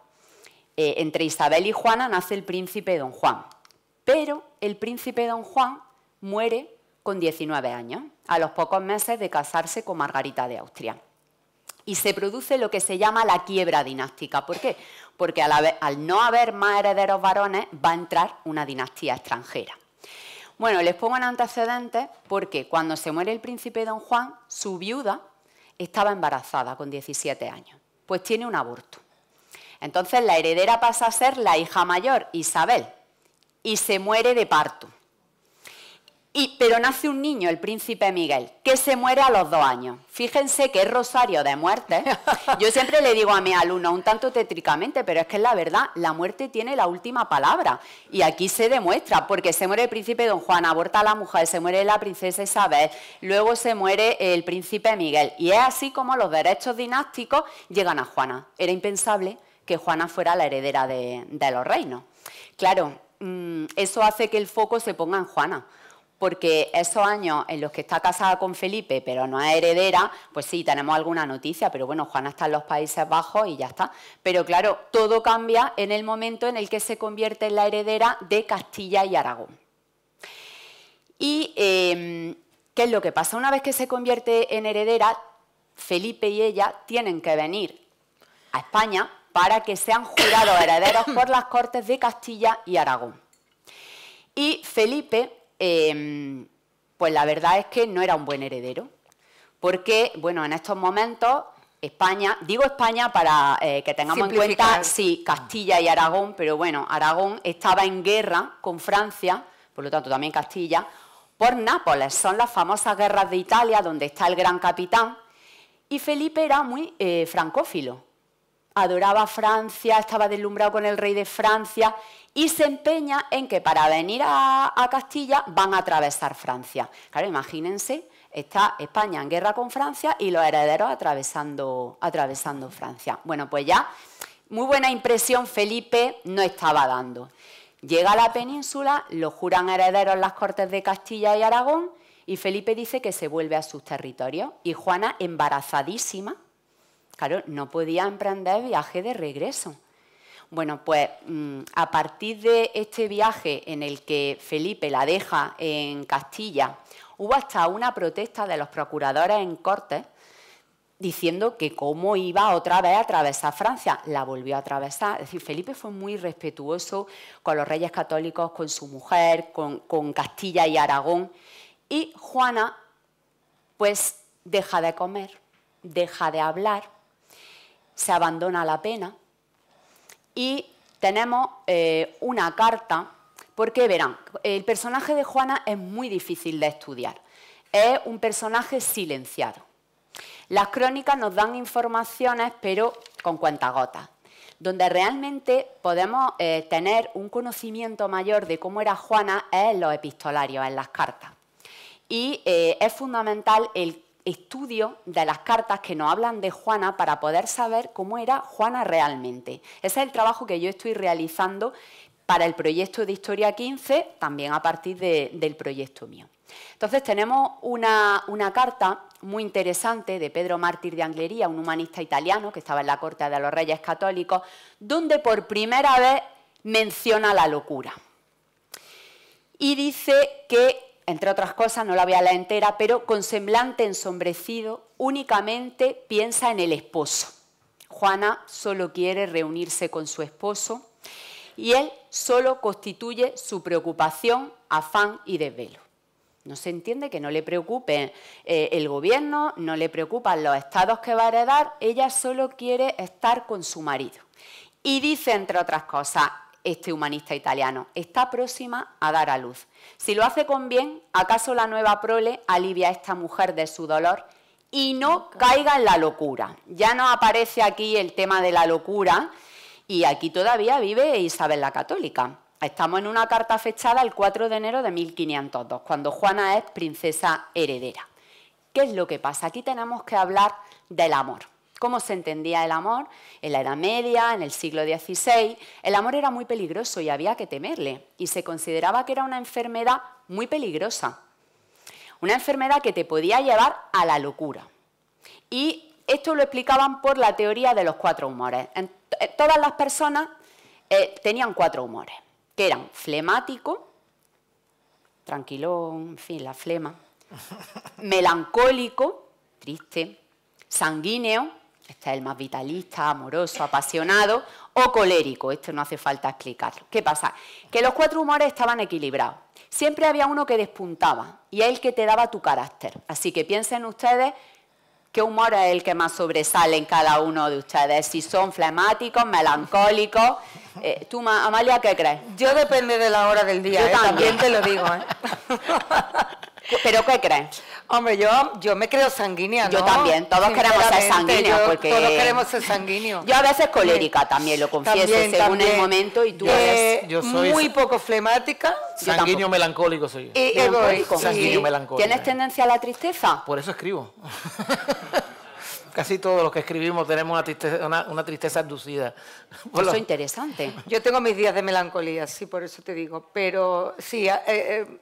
Speaker 4: Eh, entre Isabel y Juana nace el príncipe don Juan, pero el príncipe don Juan muere con 19 años, a los pocos meses de casarse con Margarita de Austria. Y se produce lo que se llama la quiebra dinástica. ¿Por qué? Porque al no haber más herederos varones va a entrar una dinastía extranjera. Bueno, les pongo antecedentes porque cuando se muere el príncipe don Juan, su viuda estaba embarazada con 17 años, pues tiene un aborto. Entonces la heredera pasa a ser la hija mayor, Isabel, y se muere de parto pero nace un niño, el príncipe Miguel, que se muere a los dos años. Fíjense que es rosario de muerte. Yo siempre le digo a mi alumno, un tanto tétricamente, pero es que es la verdad, la muerte tiene la última palabra. Y aquí se demuestra, porque se muere el príncipe Don Juan, aborta a la mujer, se muere la princesa Isabel, luego se muere el príncipe Miguel. Y es así como los derechos dinásticos llegan a Juana. Era impensable que Juana fuera la heredera de los reinos. Claro, mm, eso hace que el foco se ponga en Juana porque esos años en los que está casada con Felipe, pero no es heredera, pues sí, tenemos alguna noticia, pero bueno, Juana está en los Países Bajos y ya está. Pero claro, todo cambia en el momento en el que se convierte en la heredera de Castilla y Aragón. Y em, ¿Qué es lo que pasa? Una vez que se convierte en heredera, Felipe y ella tienen que venir a España para que sean jurados herederos por las Cortes de Castilla y Aragón. Y Felipe Em, pues la verdad es que no era un buen heredero, porque, bueno, en estos momentos España, digo España para eh, que tengamos en cuenta, sí, Castilla y Aragón, pero bueno, Aragón estaba en guerra con Francia, por lo tanto también Castilla, por Nápoles. Son las famosas guerras de Italia donde está el gran capitán. Y Felipe era muy eh, francófilo adoraba Francia, estaba deslumbrado con el rey de Francia y se empeña en que para venir a, Castilla van a atravesar Francia. Claro, imagínense, está España en guerra con Francia y los herederos atravesando, atravesando Francia. Bueno, pues ya muy buena impresión Felipe no estaba dando. Llega a la península, lo juran herederos las cortes de Castilla y Aragón y Felipe dice que se vuelve a sus territorios y Juana, embarazadísima, Claro, no podía emprender viaje de regreso. Bueno, pues mm, a partir de este viaje en el que Felipe la deja en Castilla, hubo hasta una protesta de los procuradores en corte, diciendo que cómo iba otra vez a atravesar Francia. La volvió a atravesar. Es decir, Felipe fue muy respetuoso con los reyes católicos, con su mujer, con Castilla y Aragón. Y Juana, pues, deja de comer, deja de hablar, se abandona la pena y tenemos eh, una carta, porque verán, el personaje de Juana es muy difícil de estudiar, es un personaje silenciado. Las crónicas nos dan informaciones, pero con cuentagotas, donde realmente podemos eh, tener un conocimiento mayor de cómo era Juana es en los epistolarios, en las cartas. Y eh, es fundamental el estudio de las cartas que nos hablan de Juana para poder saber cómo era Juana realmente. Ese es el trabajo que yo estoy realizando para el proyecto de Historia 15, también a partir del proyecto mío. Entonces tenemos una, carta muy interesante de Pedro Mártir de Anglería, un humanista italiano que estaba en la corte de los reyes católicos, donde por primera vez menciona la locura. Y dice que entre otras cosas, no la voy a la entera, pero con semblante ensombrecido, únicamente piensa en el esposo. Juana solo quiere reunirse con su esposo y él solo constituye su preocupación, afán y desvelo. No se entiende que no le preocupe eh, el gobierno, no le preocupan los estados que va a heredar, ella solo quiere estar con su marido. Y dice, entre otras cosas, este humanista italiano, está próxima a dar a luz. Si lo hace con bien, ¿acaso la nueva prole alivia a esta mujer de su dolor? Y no caiga en la locura. Ya no aparece aquí el tema de la locura y aquí todavía vive Isabel la Católica. Estamos en una carta fechada el 4 de enero de 1502, cuando Juana es princesa heredera. ¿Qué es lo que pasa? Aquí tenemos que hablar del amor cómo se entendía el amor. En la Edad Media, en el siglo XVI, el amor era muy peligroso y había que temerle, y se consideraba que era una enfermedad muy peligrosa, una enfermedad que te podía llevar a la locura. Y esto lo explicaban por la teoría de los cuatro humores. Eh, todas las personas eh, tenían cuatro humores, que eran flemático, tranquilón, en fin, la flema, melancólico, triste, sanguíneo este es el más vitalista, amoroso, apasionado, o colérico, esto no hace falta explicarlo. ¿Qué pasa? Que los cuatro humores estaban equilibrados. Siempre había uno que despuntaba y es el que te daba tu carácter. Así que piensen ustedes qué humor es el que más sobresale en cada uno de ustedes, si son flemáticos, melancólicos. Eh, ¿Tú, Amalia, qué crees? Yo depende de la hora del día, Yo ¿eh? también. te lo digo. ¿eh? ¿Pero qué crees?
Speaker 2: Hombre, yo, yo me creo sanguínea, ¿no? Yo también, todos queremos ser sanguíneos. Todos queremos ser sanguíneos.
Speaker 4: yo a veces colérica también, lo confieso, también, según el
Speaker 2: momento. Y tú eres yo soy muy poco flemática. Sanguíneo
Speaker 4: melancólico soy Sanguíneo melancólico. ¿Tienes
Speaker 2: tendencia a la tristeza?
Speaker 3: Por eso escribo. casi todos los que escribimos tenemos una tristeza, una, inducida. eso es
Speaker 2: interesante. Yo tengo mis días de melancolía, sí, por eso te digo. Pero sí, eh,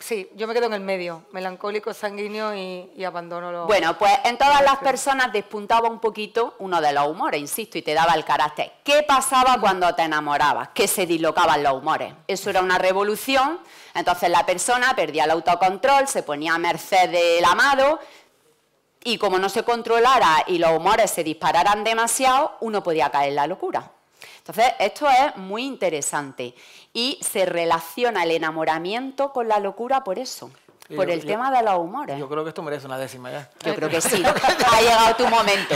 Speaker 2: eh, yo me quedo en el medio, melancólico, sanguíneo y, abandono los... Bueno, pues en todas las personas
Speaker 4: despuntaba un poquito uno de los humores, insisto, y te daba el carácter. ¿Qué pasaba cuando te enamorabas? Que se dislocaban los humores. Eso era una revolución. Entonces la persona perdía el autocontrol, se ponía a merced del amado, y como no se controlara y los humores se dispararan demasiado, uno podía caer en la locura. Entonces, esto es muy interesante y se relaciona el enamoramiento con la locura por eso. por el tema de los humores.
Speaker 3: Yo creo que esto merece una décima ya. Yo creo que sí.
Speaker 4: ha llegado tu momento.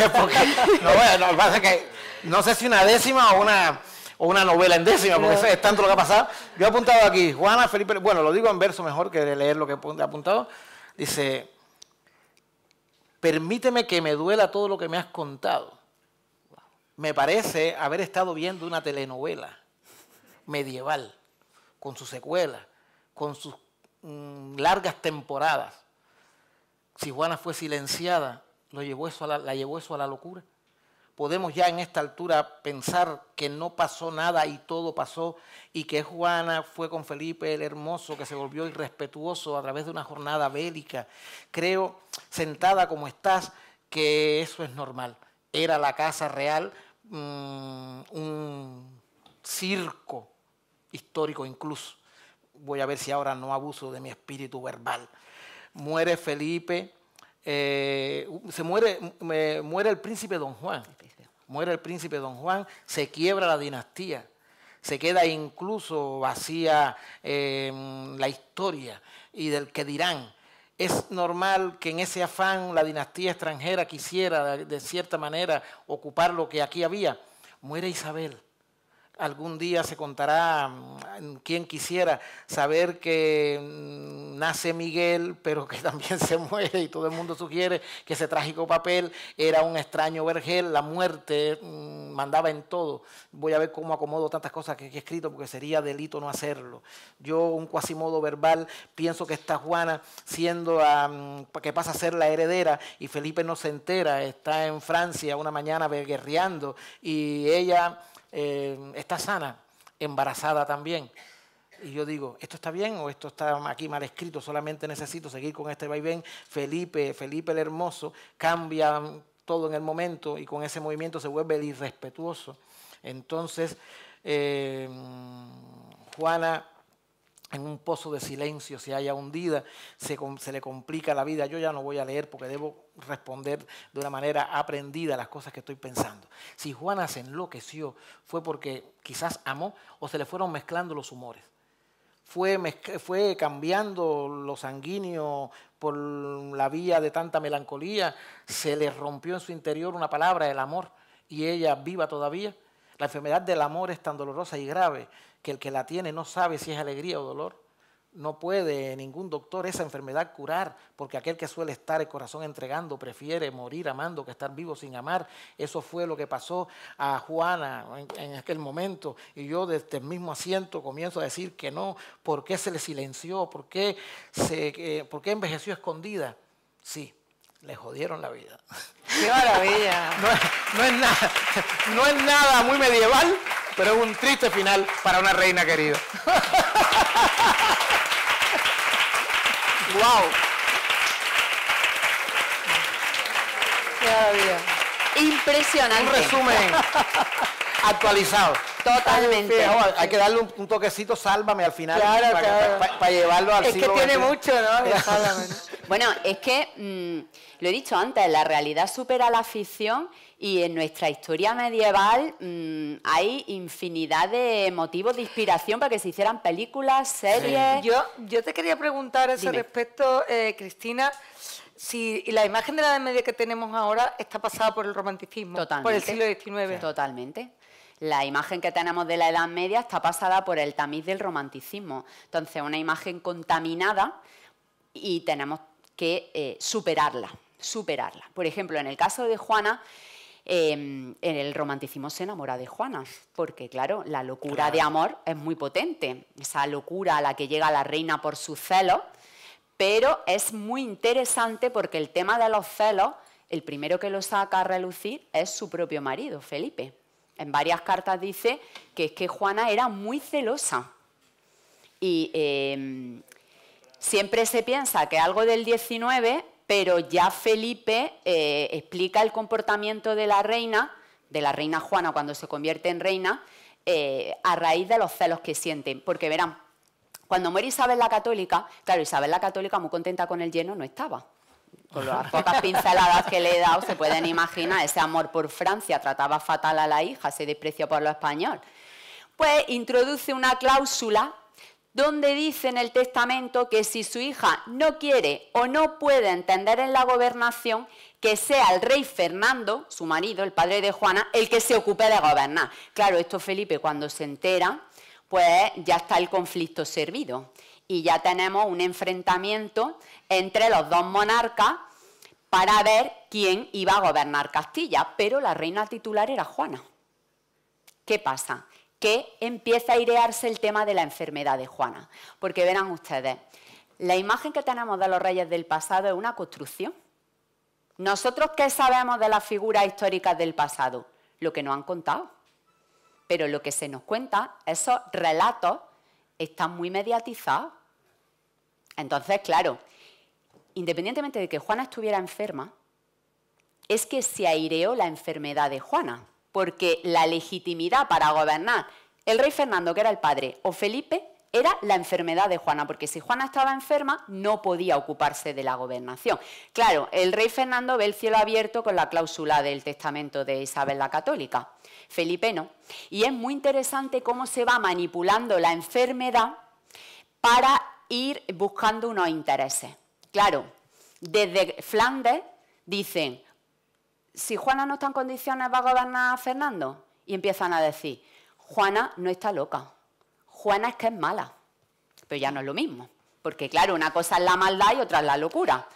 Speaker 3: no, sé si una décima o una, o una novela en décima, porque es tanto lo que ha pasado. Yo he apuntado aquí, Juana Felipe, bueno, lo digo en verso mejor que leer lo que he apuntado. Dice, Permíteme que me duela todo lo que me has contado. Me parece haber estado viendo una telenovela medieval, con sus secuelas, con sus mm, largas temporadas. Si Juana fue silenciada, lo la llevó eso a la locura podemos ya en esta altura pensar que no pasó nada y todo pasó y que Juana fue con Felipe el Hermoso, que se volvió irrespetuoso a través de una jornada bélica. Creo, sentada como estás, que eso es normal. Era la casa real mm, un circo histórico incluso. Voy a ver si ahora no abuso de mi espíritu verbal. Muere Felipe, eh, se muere, eh, muere el príncipe Don Juan muere el príncipe don Juan, se quiebra la dinastía, se queda incluso vacía em, la historia y del que dirán. Es normal que en ese afán la dinastía extranjera quisiera de cierta manera ocupar lo que aquí había. Muere Isabel Algún día se contará mm, quien quisiera saber que mm, nace Miguel, pero que también se muere y todo el mundo sugiere que ese trágico papel era un extraño vergel, la muerte mm, mandaba en todo. Voy a ver cómo acomodo tantas cosas que he escrito porque sería delito no hacerlo. Yo, un cuasimodo verbal, pienso que está Juana, siendo ah, que pasa a ser la heredera y Felipe no se entera, está en Francia una mañana guerreando y ella eh, está sana, embarazada también. Y yo digo, ¿esto está bien o esto está aquí mal escrito? Solamente necesito seguir con este vaivén. Felipe, Felipe el Hermoso, cambia todo en el momento y con ese movimiento se vuelve el irrespetuoso. Entonces, eh, Juana en un pozo de silencio se haya hundida, se, le complica la vida. Yo ya no voy a leer porque debo responder de una manera aprendida las cosas que estoy pensando. Si Juana se enloqueció fue porque quizás amó o se le fueron mezclando los humores. Fue, fue cambiando lo sanguíneo por la vía de tanta melancolía, se le rompió en su interior una palabra, el amor, y ella viva todavía la enfermedad del amor es tan dolorosa y grave que el que la tiene no sabe si es alegría o dolor. No puede ningún doctor esa enfermedad curar, porque aquel que suele estar el corazón entregando prefiere morir amando que estar vivo sin amar. Eso fue lo que pasó a Juana en, aquel momento. Y yo desde el este mismo asiento comienzo a decir que no. ¿Por qué se le silenció? ¿Por qué, se, eh, ¿por qué envejeció escondida? Sí, le jodieron la vida.
Speaker 2: ¡Qué maravilla!
Speaker 3: No es, nada, muy medieval, pero es un triste final para una reina querida.
Speaker 4: ¡Wow! ¡Qué maravilla! Impresionante. Un resumen.
Speaker 3: actualizado. Totalmente. hay que darle un, toquecito sálvame al final
Speaker 4: para, llevarlo al es Es que tiene mucho, ¿no? bueno, es que mm, lo he dicho antes, la realidad supera la ficción y en nuestra historia medieval mm, hay infinidad de motivos de inspiración para que se hicieran películas, series. Yo,
Speaker 2: yo te quería preguntar ese respecto,
Speaker 4: eh, Cristina si
Speaker 2: la imagen de la Edad Media que tenemos ahora está pasada por el romanticismo, por el siglo XIX.
Speaker 4: Totalmente la imagen que tenemos de la Edad Media está pasada por el tamiz del romanticismo. Entonces, una imagen contaminada y tenemos que eh, superarla, superarla. Por ejemplo, en el caso de Juana, em, en el romanticismo se enamora de Juana, porque claro, la locura de amor es muy potente, esa locura a la que llega la reina por su celos, pero es muy interesante porque el tema de los celos, el primero que lo saca a relucir es su propio marido, Felipe en varias cartas dice que es que Juana era muy celosa. Y em, siempre se piensa que algo del 19, pero ya Felipe eh, explica el comportamiento de la reina, de la reina Juana cuando se convierte en reina, eh, a raíz de los celos que sienten. Porque verán, cuando muere Isabel la Católica, claro, Isabel la Católica muy contenta con el lleno no estaba con las pocas pinceladas que le he dado, se pueden imaginar ese amor por Francia, trataba fatal a la hija, se desprecio por lo español. Pues introduce una cláusula donde dice en el testamento que si su hija no quiere o no puede entender en la gobernación, que sea el rey Fernando, su marido, el padre de Juana, el que se ocupe de gobernar. Claro, esto Felipe cuando se entera, pues ya está el conflicto servido y ya tenemos un enfrentamiento entre los dos monarcas para ver quién iba a gobernar Castilla, pero la reina titular era Juana. ¿Qué pasa? Que empieza a airearse el tema de la enfermedad de Juana, porque verán ustedes, la imagen que tenemos de los reyes del pasado es una construcción. Nosotros, ¿qué sabemos de las figuras históricas del pasado? Lo que nos han contado. Pero lo que se nos cuenta, esos relatos Está muy mediatizada, Entonces, claro, independientemente de que Juana estuviera enferma, es que se aireó la enfermedad de Juana, porque la legitimidad para gobernar el rey Fernando, que era el padre, o Felipe, era la enfermedad de Juana, porque si Juana estaba enferma no podía ocuparse de la gobernación. Claro, el rey Fernando ve el cielo abierto con la cláusula del testamento de Isabel la Católica, Felipe no. Y es muy interesante cómo se va manipulando la enfermedad para ir buscando unos intereses. Claro, desde Flandes dicen, si Juana no está en condiciones va a gobernar a Fernando. Y empiezan a decir, Juana no está loca. Juana es que es mala, pero ya no es lo mismo. Porque claro, una cosa es la maldad y otra es la locura.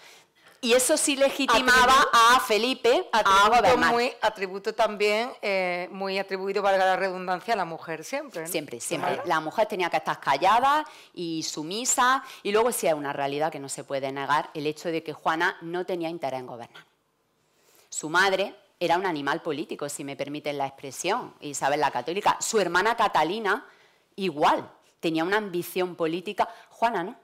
Speaker 4: Y eso sí legitimaba a Felipe atributo a muy, atributo también eh, muy atribuido, valga la redundancia, a la mujer siempre. Siempre, siempre. La mujer tenía que estar callada y sumisa. Y luego sí hay una realidad que no se puede negar, el hecho de que Juana no tenía interés en gobernar. Su madre era un animal político, si me permiten la expresión, Isabel la Católica. Su hermana Catalina igual, tenía una ambición política, Juana no.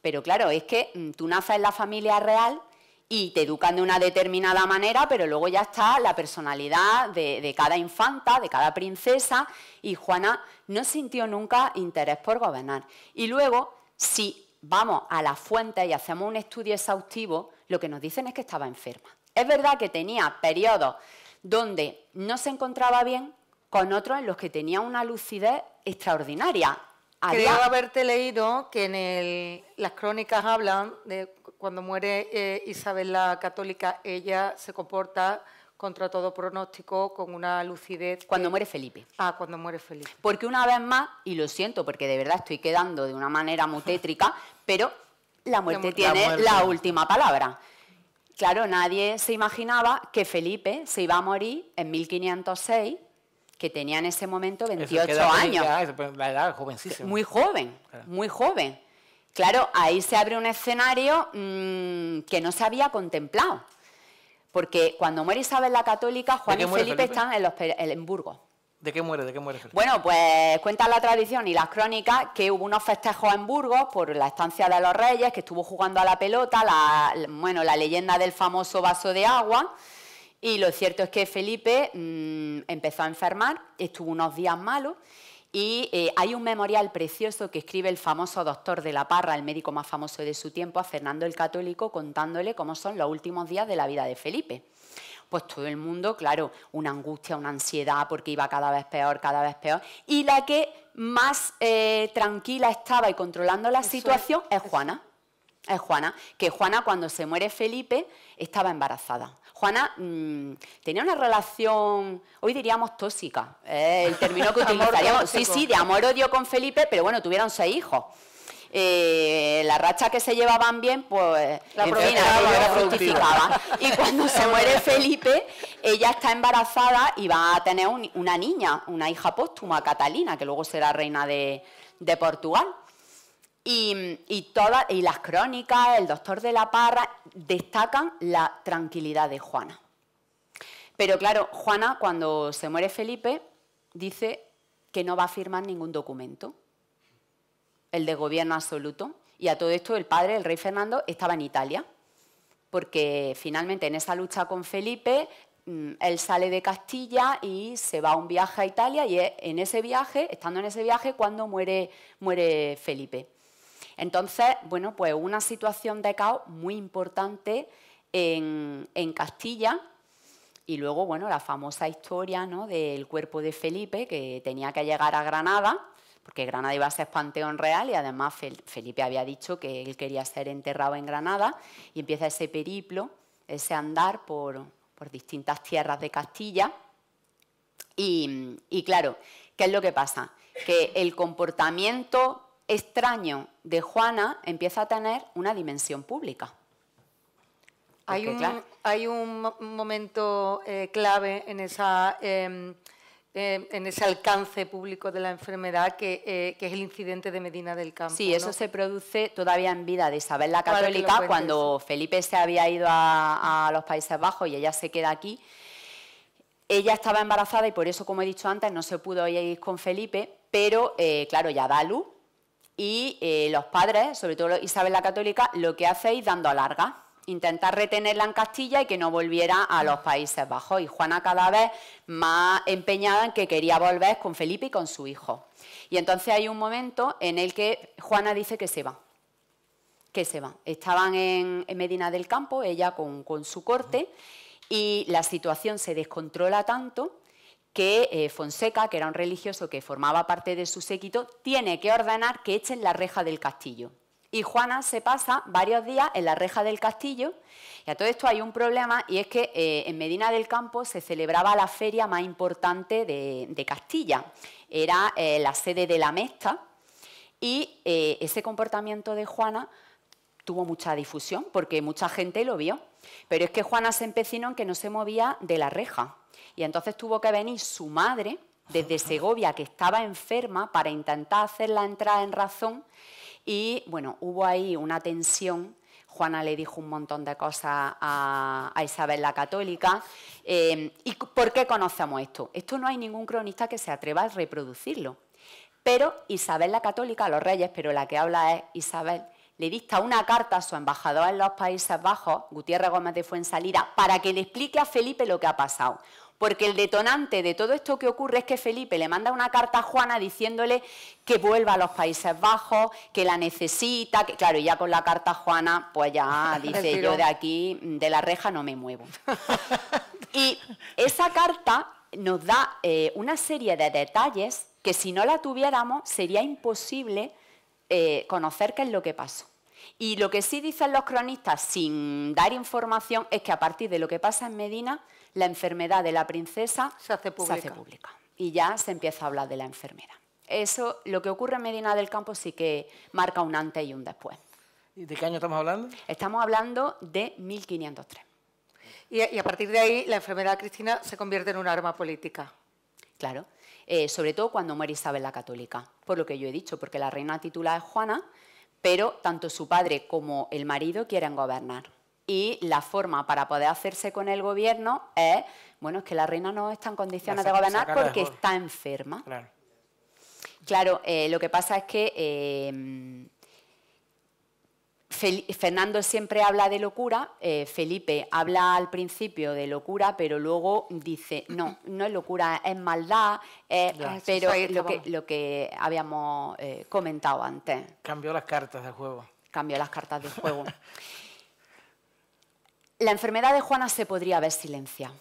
Speaker 4: Pero claro, es que mm, tú naces en la familia real y te educan de una determinada manera, pero luego ya está la personalidad de, cada infanta, de cada princesa, y Juana no sintió nunca interés por gobernar. Y luego, si vamos a la fuente y hacemos un estudio exhaustivo, lo que nos dicen es que estaba enferma. Es verdad que tenía periodos donde no se encontraba bien, con otros en los que tenía una lucidez extraordinaria. Había... Creo haberte
Speaker 2: leído que en las crónicas hablan de cuando muere eh, Isabel la Católica, ella se comporta contra todo pronóstico, con una lucidez. Cuando muere Felipe. Ah, cuando muere Felipe.
Speaker 4: Porque una vez más, y lo siento porque de verdad estoy quedando de una manera muy tétrica, pero la muerte tiene la última palabra. Claro, nadie se imaginaba que Felipe se iba a morir en 1506 que tenía en ese momento 28 años. Muy joven, muy joven. Claro, ahí se abre un escenario mm, que no se había contemplado. Porque cuando muere Isabel la Católica, Juan y Felipe, están en, los, en Burgos.
Speaker 3: ¿De qué muere? ¿De qué muere
Speaker 4: Bueno, pues cuentan la tradición y las crónicas que hubo unos festejos en Burgos por la estancia de los reyes, que estuvo jugando a la pelota, bueno, la leyenda del famoso vaso de agua. Y lo cierto es que Felipe mm, empezó a enfermar, estuvo unos días malos y eh, hay un memorial precioso que escribe el famoso doctor de la Parra, el médico más famoso de su tiempo, a Fernando el Católico, contándole cómo son los últimos días de la vida de Felipe. Pues todo el mundo, claro, una angustia, una ansiedad, porque iba cada vez peor, cada vez peor. Y la que más eh, tranquila estaba y controlando la situación es Juana es Juana, que Juana cuando se muere Felipe estaba embarazada. Juana mm, tenía una relación, hoy diríamos tóxica, el ¿eh? término que utilizaríamos, sí, sí, de amor-odio con Felipe, pero bueno, tuvieron seis hijos. Las eh, la racha que se llevaban bien, pues la la fructificaba. Y cuando se muere Felipe, ella está embarazada y va a tener una niña, una hija póstuma, Catalina, que luego será reina de, de Portugal. Y, las crónicas, el doctor de la Parra, destacan la tranquilidad de Juana. Pero claro, Juana, cuando se muere Felipe, dice que no va a firmar ningún documento, el de gobierno absoluto. Y a todo esto el padre, el rey Fernando, estaba en Italia, porque finalmente en esa lucha con Felipe, mm, él sale de Castilla y se va a un viaje a Italia y e, en ese viaje, estando en ese viaje, cuando muere Felipe. Entonces, bueno, pues una situación de caos muy importante en, en Castilla, y luego, bueno, la famosa historia ¿no? del cuerpo de Felipe, que tenía que llegar a Granada, porque Granada iba a ser panteón real y además Felipe había dicho que él quería ser enterrado en Granada, y empieza ese periplo, ese andar por, por distintas tierras de Castilla. Y, y claro, ¿qué es lo que pasa? Que el comportamiento extraño de Juana empieza a tener una dimensión pública. hay,
Speaker 2: un, momento eh, clave en, esa, em, em, en ese alcance público de la enfermedad eh, que, es el incidente de Medina del Campo. Sí, eso se
Speaker 4: produce todavía en vida de Isabel la Católica, cuando Felipe se había ido a, a los Países Bajos y ella se queda aquí. Ella estaba embarazada y por eso, como he dicho antes, no se pudo ir con Felipe, pero eh, claro, ya da luz y eh, los padres, sobre todo Isabel la Católica, lo que hacéis es a larga, intentar retenerla en Castilla y que no volviera a los Países Bajos. Y Juana cada vez más empeñada en que quería volver con Felipe y con su hijo. Y entonces hay un momento en el que Juana dice que se va, que se va. Estaban en, Medina del Campo, ella con su corte, y la situación se descontrola tanto que eh, Fonseca, que era un religioso que formaba parte de su séquito, tiene que ordenar que echen la reja del castillo. Y Juana se pasa varios días en la reja del castillo. Y a todo esto hay un problema y es que eh, en Medina del Campo se celebraba la feria más importante de, Castilla. Era eh, la sede de la Mesta y ese comportamiento de Juana tuvo mucha difusión porque mucha gente lo vio. Pero es que Juana se empecinó en que no se movía de la reja. Y entonces tuvo que venir su madre desde Segovia, que estaba enferma, para intentar hacer la entrada en razón. Y bueno, hubo ahí una tensión. Juana le dijo un montón de cosas a, Isabel la Católica. Em, ¿Y por qué conocemos esto? Esto no hay ningún cronista que se atreva a reproducirlo. Pero Isabel la Católica, los reyes, pero la que habla es Isabel, le dicta una carta a su embajador en los Países Bajos, Gutiérrez Gómez de Fuensalida, para que le explique a Felipe lo que ha pasado porque el detonante de todo esto que ocurre es que Felipe le manda una carta a Juana diciéndole que vuelva a los Países Bajos, que la necesita, que claro, ya con la carta a Juana, pues ya dice yo de aquí, de la reja no me muevo. y esa carta nos da eh, una serie de detalles que si no la tuviéramos sería imposible eh, conocer qué es lo que pasó. Y lo que sí dicen los cronistas sin dar información es que a partir de lo que pasa en Medina, la enfermedad de la princesa se hace, pública. Y ya se empieza a hablar de la enfermedad. Eso, lo que ocurre en Medina del Campo sí que marca un antes y un después. ¿Y de qué año estamos hablando? Estamos hablando de 1503. Y, a partir de ahí la enfermedad Cristina se convierte en un arma política. Claro, eh, sobre todo cuando muere Isabel la Católica, por lo que yo he dicho, porque la reina titular es Juana, pero tanto su padre como el marido quieren gobernar y la forma para poder hacerse con el gobierno es, bueno, es que la reina no está en condiciones de gobernar porque está enferma. Claro, eh, lo que pasa es que eh, Fernando siempre habla de locura, eh, Felipe habla al principio de locura, pero luego dice, no, no es locura, es maldad, pero lo que, lo que habíamos comentado antes. Cambió las cartas del juego. Cambió las cartas del juego. La enfermedad de Juana se podría haber silenciado.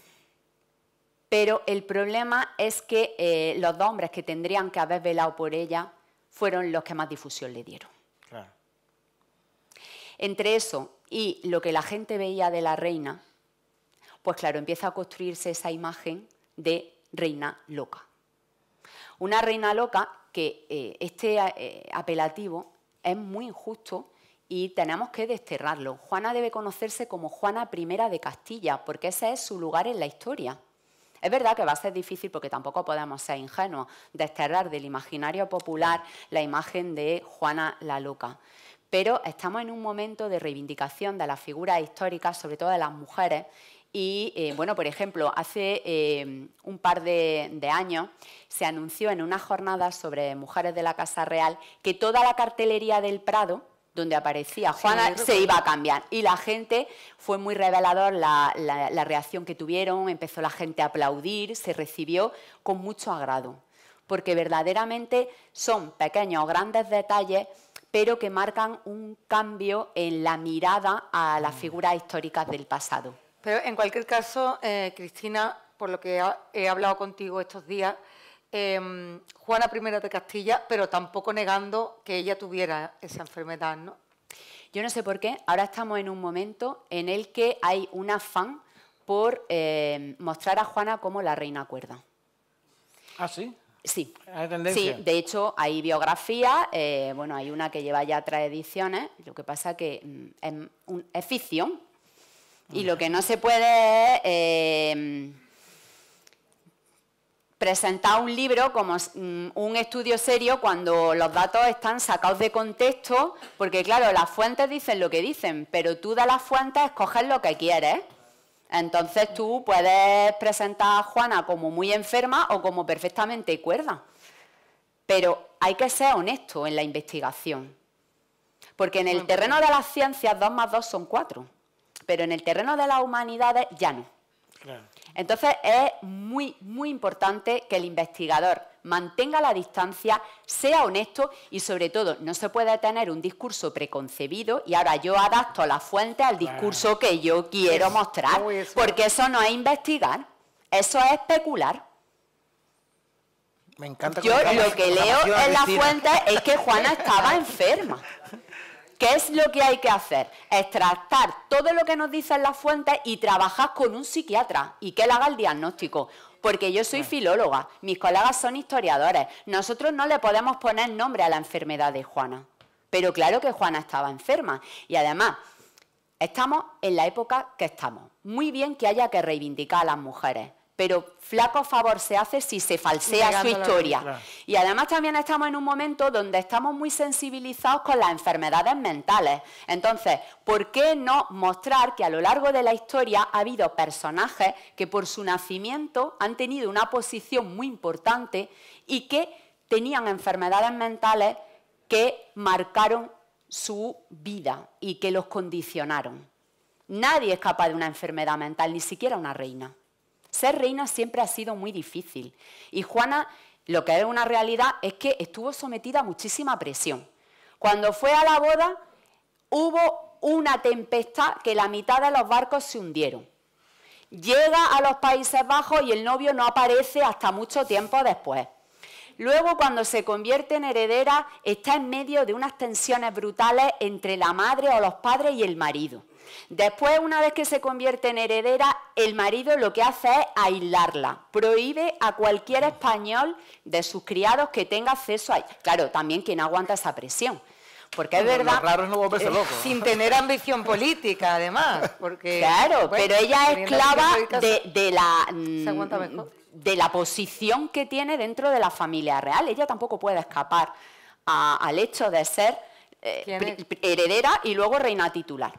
Speaker 4: Pero el problema es que eh, los dos hombres que tendrían que haber velado por ella fueron los que más difusión le dieron. Entre eso y lo que la gente veía de la reina, pues claro, empieza a construirse esa imagen de reina loca. Una reina loca que eh, este eh, apelativo es muy injusto y tenemos que desterrarlo. Juana debe conocerse como Juana I de Castilla, porque ese es su lugar en la historia. Es verdad que va a ser difícil porque tampoco podemos ser ingenuos, desterrar del imaginario popular la imagen de Juana la Loca. Pero estamos en un momento de reivindicación de las figuras históricas, sobre todo de las mujeres, y, eh, bueno, por ejemplo, hace eh, un par de, años se anunció en una jornada sobre mujeres de la Casa Real que toda la cartelería del Prado donde aparecía Juana se iba a cambiar. Y la gente fue muy revelador la, reacción que tuvieron, empezó la gente a aplaudir, se recibió con mucho agrado, porque verdaderamente son pequeños o grandes detalles, pero que marcan un cambio en la mirada a las mm. figuras históricas del pasado.
Speaker 2: Pero en cualquier caso, eh, Cristina, por lo que he hablado contigo estos días, Em, Juana I de Castilla, pero tampoco negando que ella tuviera
Speaker 4: esa enfermedad, ¿no? Yo no sé por qué, ahora estamos en un momento en el que hay un afán por em, mostrar a Juana como la reina cuerda.
Speaker 3: ¿Ah, sí? Sí. sí, de
Speaker 4: hecho hay biografía. Eh, bueno, hay una que lleva ya tres ediciones, lo que pasa que mm, es, un, es, ficción y lo que no se puede em, presentar un libro como mm, un estudio serio cuando los datos están sacados de contexto, porque claro, las fuentes dicen lo que dicen, pero tú de las fuentes escoges lo que quieres. Entonces tú puedes presentar a Juana como muy enferma o como perfectamente cuerda. Pero hay que ser honesto en la investigación. Porque en el terreno de las ciencias, dos más dos son cuatro. Pero en el terreno de las humanidades, ya no. Entonces es muy, muy importante que el investigador mantenga la distancia, sea honesto y sobre todo no se puede tener un discurso preconcebido y ahora yo adapto la fuente al discurso que yo quiero mostrar, porque eso no es investigar, eso es especular. Me encanta. Yo lo que leo en la fuente es que Juana estaba enferma. ¿Qué es lo que hay que hacer? Extractar todo lo que nos dicen las fuentes y trabajar con un psiquiatra y que le haga el diagnóstico. Porque yo soy filóloga, mis colegas son historiadores. Nosotros no le podemos poner nombre a la enfermedad de Juana. Pero claro que Juana estaba enferma. Y además, estamos en la época que estamos. Muy bien que haya que reivindicar a las mujeres pero flaco favor se hace si se falsea su historia. Y además también estamos en un momento donde estamos muy sensibilizados con las enfermedades mentales. Entonces, ¿por qué no mostrar que a lo largo de la historia ha habido personajes que por su nacimiento han tenido una posición muy importante y que tenían enfermedades mentales que marcaron su vida y que los condicionaron? Nadie es capaz de una enfermedad mental, ni siquiera una reina. Ser reina siempre ha sido muy difícil y Juana lo que es una realidad es que estuvo sometida a muchísima presión. Cuando fue a la boda hubo una tempestad que la mitad de los barcos se hundieron. Llega a los Países Bajos y el novio no aparece hasta mucho tiempo después. Luego, cuando se convierte en heredera, está en medio de unas tensiones brutales entre la madre o los padres y el marido. Después, una vez que se convierte en heredera, el marido lo que hace es aislarla. Prohíbe a cualquier español de sus criados que tenga acceso a ella. Claro, también quien aguanta esa presión. Porque es verdad. loco. sin tener ambición política, además. claro, pero ella es esclava mm, de, la. posición que tiene dentro de la familia real. Ella tampoco puede escapar al hecho de ser eh, heredera y luego reina titular.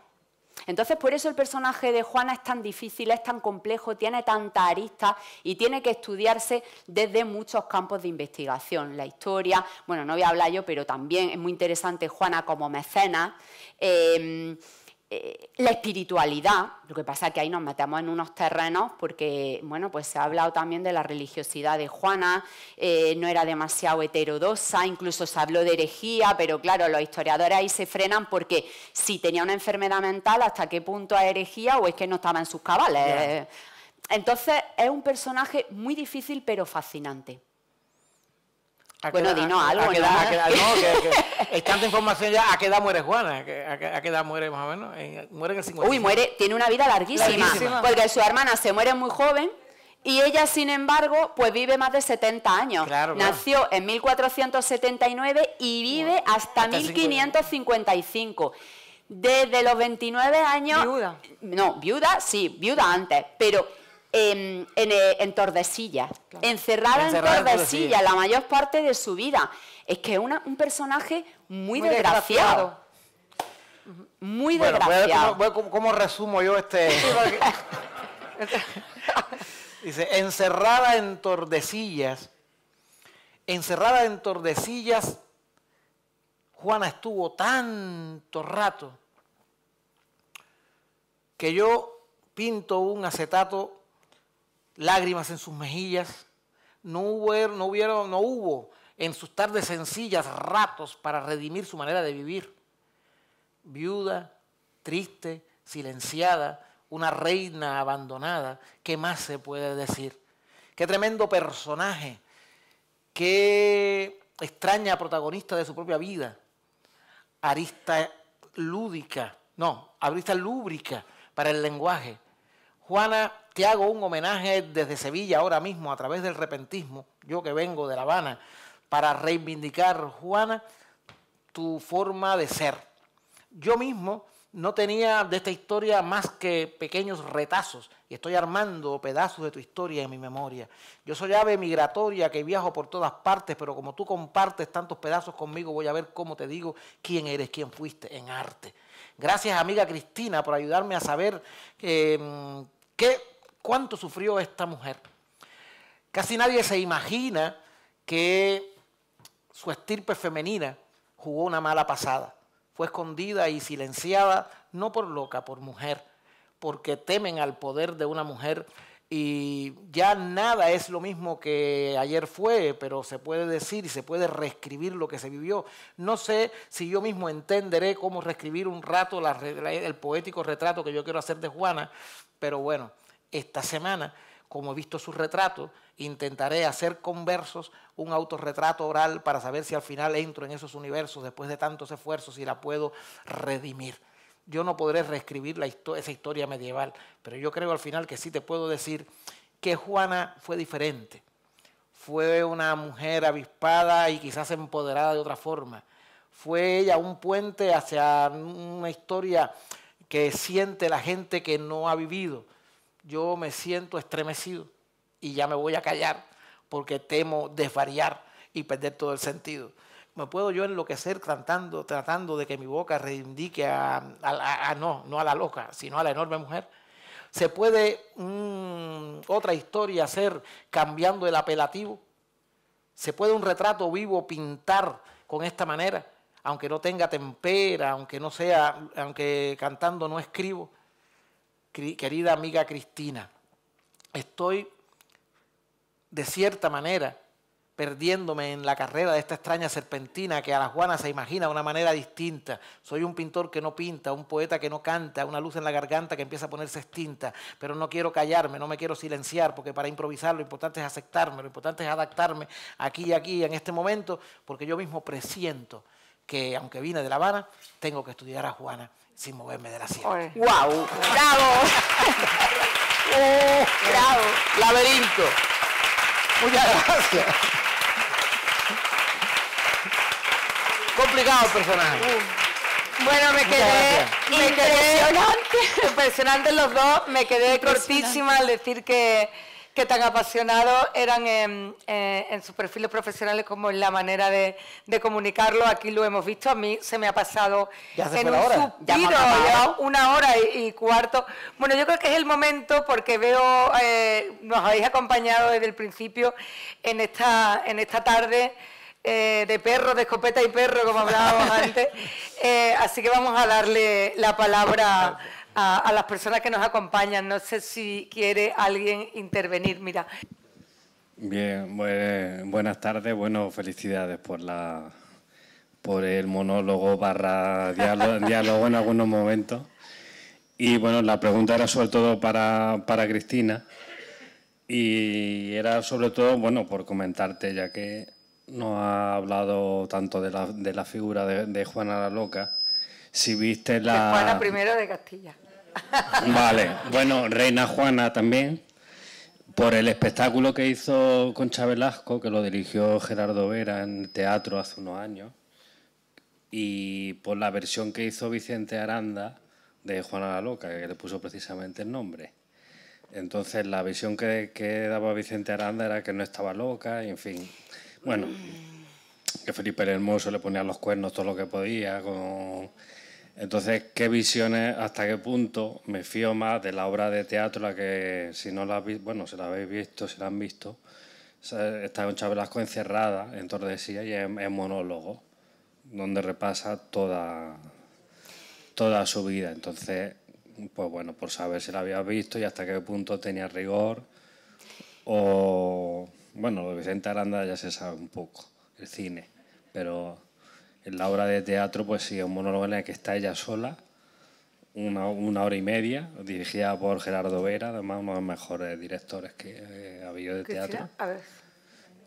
Speaker 4: Entonces, por eso el personaje de Juana es tan difícil, es tan complejo, tiene tanta arista y tiene que estudiarse desde muchos campos de investigación. La historia, bueno, no voy a hablar yo, pero también es muy interesante Juana como mecena. Eh, eh, la espiritualidad, lo que pasa es que ahí nos metemos en unos terrenos porque, bueno, pues se ha hablado también de la religiosidad de Juana, eh, no era demasiado heterodosa, incluso se habló de herejía, pero claro, los historiadores ahí se frenan porque si tenía una enfermedad mental, ¿hasta qué punto era herejía o es que no estaba en sus cabales? Entonces, es un personaje muy difícil pero fascinante bueno, queda, dinos algo. no,
Speaker 3: es tanta información ya. ¿A qué edad muere Juana? ¿A qué, edad muere más o menos? muere en 50. Uy, muere, tiene una vida larguísima,
Speaker 4: Porque su hermana se muere muy joven. Y ella, sin embargo, pues vive más de 70 años. Claro, Nació en 1479 y vive hasta, 1555. Desde los 29 años... Viuda. No, viuda, sí, viuda antes. Pero Em, eh, en, Tordesillas, encerrada, en Tordesillas, la mayor parte de su vida. Es que es un personaje muy, desgraciado.
Speaker 3: Muy desgraciado. a cómo, resumo yo este... Dice, encerrada en Tordesillas, encerrada en Tordesillas, Juana estuvo tanto rato que yo pinto un acetato lágrimas en sus mejillas, no hubo, no, no hubo en sus tardes sencillas ratos para redimir su manera de vivir. Viuda, triste, silenciada, una reina abandonada, ¿qué más se puede decir? Qué tremendo personaje, qué extraña protagonista de su propia vida, arista lúdica, no, arista lúbrica para el lenguaje. Juana te hago un homenaje desde Sevilla ahora mismo a través del repentismo, yo que vengo de La Habana, para reivindicar, Juana, tu forma de ser. Yo mismo no tenía de esta historia más que pequeños retazos y estoy armando pedazos de tu historia en mi memoria. Yo soy ave migratoria que viajo por todas partes, pero como tú compartes tantos pedazos conmigo, voy a ver cómo te digo quién eres, quién fuiste en arte. Gracias amiga Cristina por ayudarme a saber eh, qué cuánto sufrió esta mujer. Casi nadie se imagina que su estirpe femenina jugó una mala pasada. Fue escondida y silenciada, no por loca, por mujer, porque temen al poder de una mujer y ya nada es lo mismo que ayer fue, pero se puede decir y se puede reescribir lo que se vivió. No sé si yo mismo entenderé cómo reescribir un rato el poético retrato que yo quiero hacer de Juana, pero bueno, esta semana, como he visto sus retratos, intentaré hacer conversos un autorretrato oral para saber si al final entro en esos universos después de tantos esfuerzos y la puedo redimir. Yo no podré reescribir esa historia medieval, pero yo creo al final que sí te puedo decir que Juana fue diferente. Fue una mujer avispada y quizás empoderada de otra forma. Fue ella un puente hacia una historia que siente la gente que no ha vivido yo me siento estremecido y ya me voy a callar porque temo desvariar y perder todo el sentido. Me puedo yo enloquecer cantando, tratando de que mi boca reindique, a, no, no a la loca, sino a la enorme mujer. ¿Se puede mm, otra historia hacer cambiando el apelativo? ¿Se puede un retrato vivo pintar con esta manera? Aunque no tenga tempera, aunque no sea, aunque cantando no escribo querida amiga Cristina, estoy de cierta manera perdiéndome en la carrera de esta extraña serpentina que a la Juana se imagina de una manera distinta. Soy un pintor que no pinta, un poeta que no canta, una luz en la garganta que empieza a ponerse extinta, pero no quiero callarme, no me quiero silenciar, porque para improvisar lo importante es aceptarme, lo importante es adaptarme aquí y aquí, en este momento, porque yo mismo presiento que aunque vine de La Habana, tengo que estudiar a Juana sin moverme de la silla.
Speaker 5: ¡Wow! ¡Bravo!
Speaker 2: Oh. ¡Bravo! ¡Laberinto! Muchas gracias.
Speaker 3: Complicado personaje. Uh.
Speaker 2: Bueno, me quedé, me quedé impresionante. impresionante los dos, me quedé cortísima al decir que que tan apasionados eran eh, en, sus perfiles profesionales como en la manera de, comunicarlo. Aquí lo hemos visto, a mí se me ha pasado en un hora. una hora y, cuarto. Bueno, yo creo que es el momento porque veo, eh, nos habéis acompañado desde el principio en esta, en esta tarde. Eh, de perro, de escopeta y perro, como hablábamos antes. así que vamos a darle la palabra a, las personas que nos acompañan. No sé si quiere alguien intervenir. Mira.
Speaker 5: Bien, buenas tardes. Bueno, felicidades por la por el monólogo barra diálogo, en algunos momentos. Y bueno, la pregunta era sobre todo para, para Cristina y era sobre todo, bueno, por comentarte, ya que no ha hablado tanto de la, de la figura de, Juana la Loca, si viste la... Juana
Speaker 2: I de Castilla. Vale,
Speaker 5: bueno, Reina Juana también, por el espectáculo que hizo con Chabelasco que lo dirigió Gerardo Vera en teatro hace unos años, y por la versión que hizo Vicente Aranda de Juana la Loca, que le puso precisamente el nombre. Entonces, la visión que, que daba Vicente Aranda era que no estaba loca, y en fin. Bueno, que Felipe el Hermoso le ponía los cuernos todo lo que podía con entonces, ¿qué visiones, hasta qué punto me fío más de la obra de teatro, la que si no la habéis, bueno, si la habéis visto, si la han visto, está en Velasco encerrada en Tordesillas y es monólogo, donde repasa toda, toda su vida. Entonces, pues bueno, por saber si la había visto y hasta qué punto tenía rigor, o, bueno, lo de Vicente Aranda ya se sabe un poco, el cine, pero... En la obra de teatro, pues sí, es un monólogo en el que está ella sola, una, hora y media, dirigida por Gerardo Vera, además uno de los mejores directores que eh, ha habido de teatro. A ver.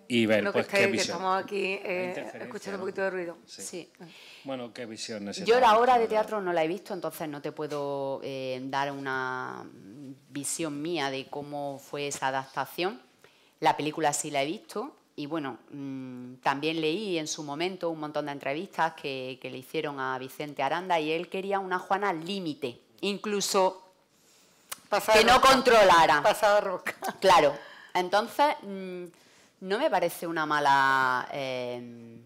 Speaker 5: Y ver,
Speaker 2: que pues, qué estamos aquí eh, escuchando un poquito de ruido. Sí.
Speaker 5: Bueno, qué visión Yo la
Speaker 4: obra de teatro no la he visto, entonces no te puedo eh, dar una visión mía de cómo fue esa adaptación. La película sí la he visto y bueno, mm, también leí en su momento un montón de entrevistas que, le hicieron a Vicente Aranda y él quería una Juana límite, incluso que no controlara. Pasada roca. Claro. Entonces, mm, no me parece una mala em,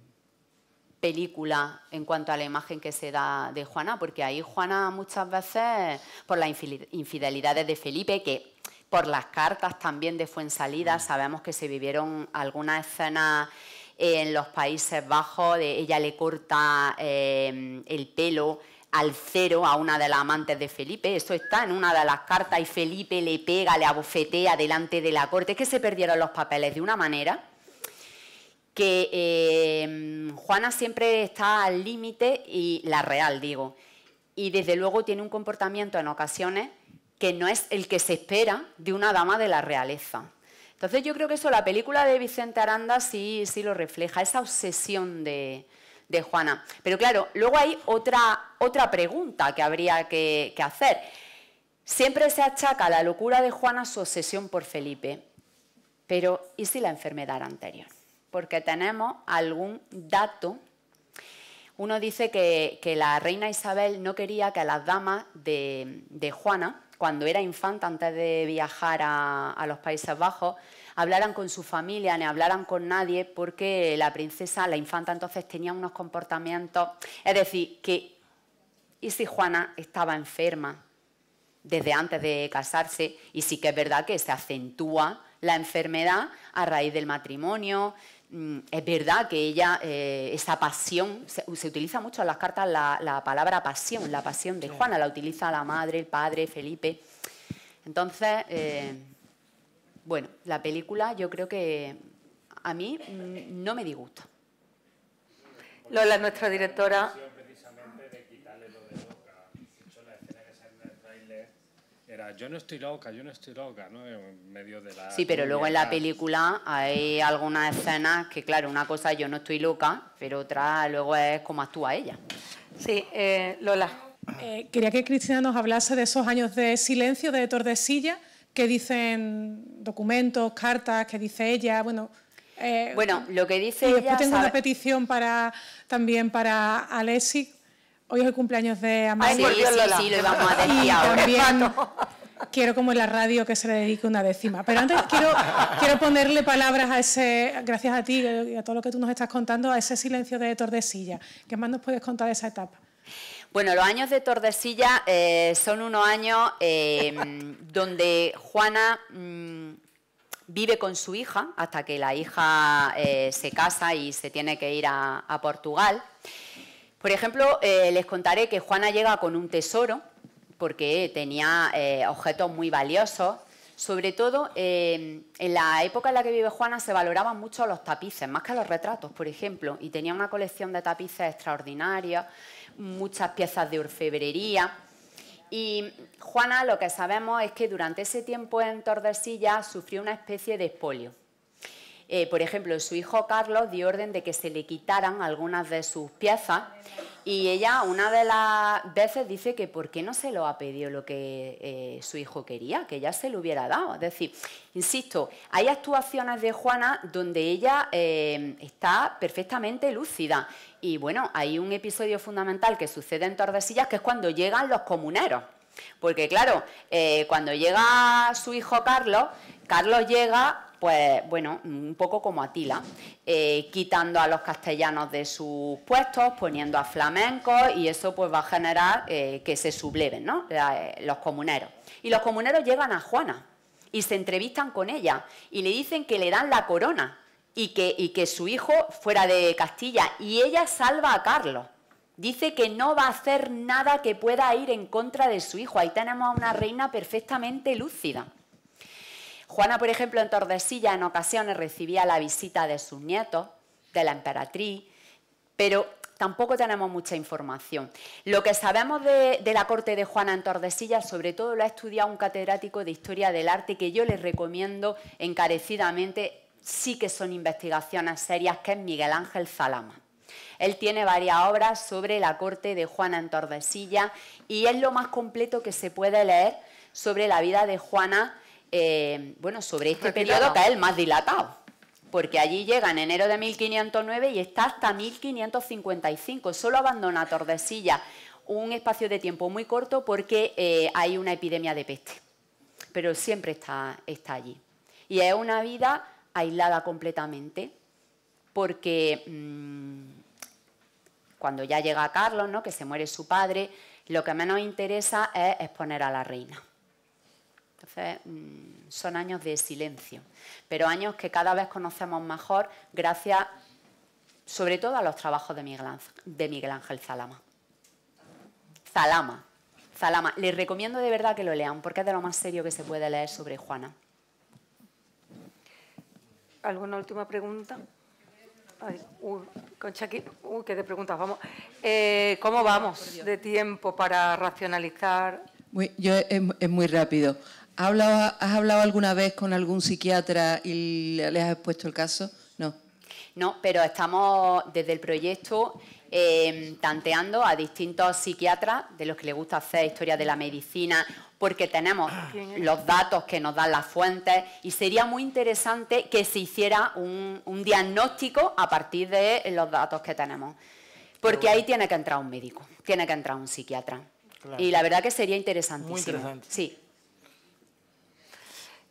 Speaker 4: película en cuanto a la imagen que se da de Juana, porque ahí Juana muchas veces, por las infidelidades de Felipe, que por las cartas también de Fuensalida. Mm. Sabemos que se vivieron algunas escenas en los Países Bajos, de ella le corta em, el pelo al cero a una de las amantes de Felipe, eso está en una de las cartas y Felipe le pega, le abofetea delante de la corte, es que se perdieron los papeles de una manera que em, Juana siempre está al límite y la real, digo, y desde luego tiene un comportamiento en ocasiones que no es el que se espera de una dama de la realeza. Entonces yo creo que eso, la película de Vicente Aranda sí, lo refleja, esa obsesión de, Juana. Pero claro, luego hay otra, pregunta que habría que, hacer. Siempre se achaca la locura de Juana su obsesión por Felipe, pero ¿y si la enfermedad anterior? Porque tenemos algún dato. Uno dice que, la reina Isabel no quería que las damas de, de Juana cuando era infanta, antes de viajar a, los Países Bajos, hablaran con su familia, ni hablaran con nadie, porque la princesa, la infanta entonces tenía unos comportamientos, es decir, que y si Juana estaba enferma desde antes de casarse, y sí que es verdad que se acentúa la enfermedad a raíz del matrimonio, Mm, es verdad que ella, eh, esa pasión, se, utiliza mucho en las cartas la, palabra pasión, la pasión de Juana, la utiliza la madre, el padre, Felipe. Entonces, eh, bueno, la película yo creo que a mí mm, no me disgusta. Lola, nuestra directora,
Speaker 5: yo no estoy loca, yo no estoy loca, En medio de la... Sí, pero luego en la película
Speaker 4: hay algunas escenas que, claro, una cosa yo no estoy loca, pero otra luego es cómo actúa ella.
Speaker 1: Sí, eh, Lola. Eh, quería que Cristina nos hablase de esos años de silencio de Tordesilla, que dicen documentos, cartas, que dice ella, bueno...
Speaker 4: Eh, bueno, lo
Speaker 1: que dice y después tengo una petición para, también para Alessi, Hoy es el cumpleaños de Amalia. sí, sí, lo a y También quiero, como en la radio, que se le dedique una décima. Pero antes quiero, quiero ponerle palabras a ese, gracias a ti y a todo lo que tú nos estás contando, a ese silencio de Tordesilla. ¿Qué más nos puedes contar de esa etapa?
Speaker 4: Bueno, los años de Tordesilla eh, son unos años eh, donde Juana mm, vive con su hija hasta que la hija eh, se casa y se tiene que ir a Portugal. Por ejemplo, eh, les contaré que Juana llega con un tesoro porque tenía eh, objetos muy valiosos. Sobre todo, eh, en la época en la que vive Juana se valoraban mucho los tapices, más que los retratos, por ejemplo, y tenía una colección de tapices extraordinaria, muchas piezas de orfebrería. Y Juana lo que sabemos es que durante ese tiempo en Tordesillas sufrió una especie de espolio eh, por ejemplo, su hijo Carlos dio orden de que se le quitaran algunas de sus piezas y ella una de las veces dice que por qué no se lo ha pedido lo que eh, su hijo quería, que ya se lo hubiera dado. Es decir, insisto, hay actuaciones de Juana donde ella eh, está perfectamente lúcida. Y bueno, hay un episodio fundamental que sucede en Tordesillas, que es cuando llegan los comuneros. Porque claro, cuando llega su hijo Carlos, Carlos llega pues bueno, un poco como Atila, eh, quitando a los castellanos de sus puestos, poniendo a flamencos y eso pues va a generar eh, que se subleven eh, los comuneros. Y los comuneros llegan a Juana y se entrevistan con ella y le dicen que le dan la corona y que, y que su hijo fuera de Castilla y ella salva a Carlos. Dice que no va a hacer nada que pueda ir en contra de su hijo. Ahí tenemos a una reina perfectamente lúcida. Juana, por ejemplo, en Tordesilla en ocasiones recibía la visita de sus nietos, de la emperatriz, pero tampoco tenemos mucha información. Lo que sabemos de, la corte de Juana en Tordesillas, sobre todo lo ha estudiado un catedrático de Historia del Arte que yo les recomiendo encarecidamente, sí que son investigaciones serias, que es Miguel Ángel Zalama. Él tiene varias obras sobre la corte de Juana en Tordesillas y es lo más completo que se puede leer sobre la vida de Juana eh, bueno, sobre este periodo que es el más dilatado, porque allí llega en enero de 1509 y está hasta 1555, solo abandona Tordesillas un espacio de tiempo muy corto porque eh, hay una epidemia de peste, pero siempre está, allí. Y es una vida aislada completamente, porque mm, cuando ya llega Carlos, que se muere su padre, lo que menos interesa es exponer a la reina. Entonces, mm, son años de silencio, pero años que cada vez conocemos mejor gracias sobre todo a los trabajos de Miguel, Ángel Zalama. Zalama, Zalama. Les recomiendo de verdad que lo lean porque es de lo más serio que se puede leer sobre Juana.
Speaker 2: ¿Alguna última pregunta? Ay, uy, qué de preguntas, vamos. Eh, ¿Cómo vamos de tiempo para racionalizar? es muy rápido. ¿Has hablado, alguna vez con algún psiquiatra y le has expuesto el caso? No.
Speaker 4: No, pero estamos desde el proyecto em, tanteando a distintos psiquiatras de los que les gusta hacer historia de la medicina, porque tenemos ah. los datos que nos dan las fuentes y sería muy interesante que se hiciera un, diagnóstico a partir de los datos que tenemos. Porque ahí tiene que entrar un médico, tiene que entrar un psiquiatra. Y la verdad que sería interesantísimo. interesante. Sí.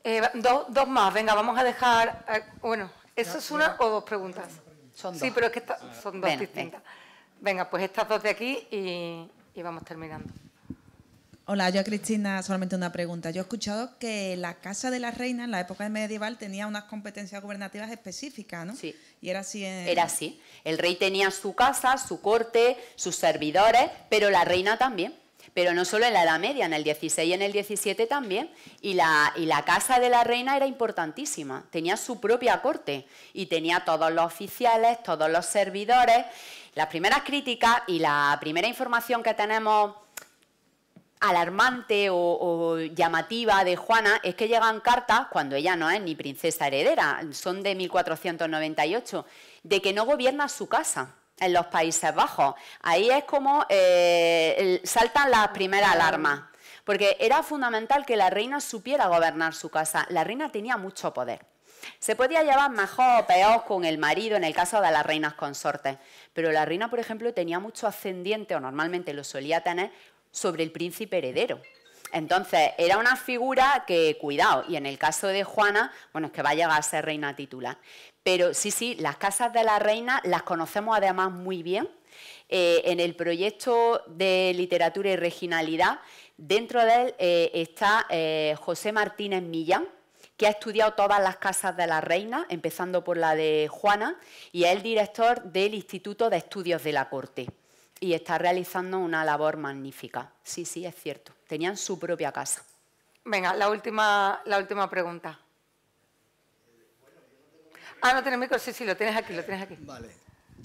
Speaker 2: Eh, dos, dos, más, venga, vamos a dejar. Eh, bueno, ¿eso es una o dos preguntas? Son dos. Sí, pero es que son dos distintas. Venga. pues estas dos de aquí y,
Speaker 1: vamos terminando. Hola, yo a Cristina solamente una pregunta. Yo he escuchado que la Casa de la Reina en la época medieval tenía unas competencias gubernativas específicas, ¿no? Sí. Y era así. Era
Speaker 4: así. El rey tenía su casa, su corte, sus servidores, pero la reina también. Pero no solo en la Edad Media, en el 16 y en el 17 también. Y la, casa de la reina era importantísima. Tenía su propia corte y tenía todos los oficiales, todos los servidores. Las primeras críticas y la primera información que tenemos alarmante o, o llamativa de Juana es que llegan cartas cuando ella no es ni princesa heredera, son de 1498, de que no gobierna su casa en los Países Bajos. Ahí es como eh, saltan las primeras alarmas, porque era fundamental que la reina supiera gobernar su casa. La reina tenía mucho poder. Se podía llevar mejor o peor con el marido en el caso de las reinas consortes, pero la reina, por ejemplo, tenía mucho ascendiente, o normalmente lo solía tener, sobre el príncipe heredero. Entonces, era una figura que, cuidado, y en el caso de Juana, bueno, es que va a llegar a ser reina titular. Pero sí, sí, las casas de la reina las conocemos además muy bien. Eh, en el proyecto de literatura y regionalidad, dentro de él eh, está eh, José Martínez Millán, que ha estudiado todas las casas de la reina, empezando por la de Juana, y es el director del Instituto de Estudios de la Corte. Y está realizando una labor magnífica. Sí, sí, es cierto. Tenían su propia casa.
Speaker 2: Venga, la última, la última pregunta. Ah, no tienes micro, sí, sí, lo tienes
Speaker 5: aquí, lo tienes aquí. Vale.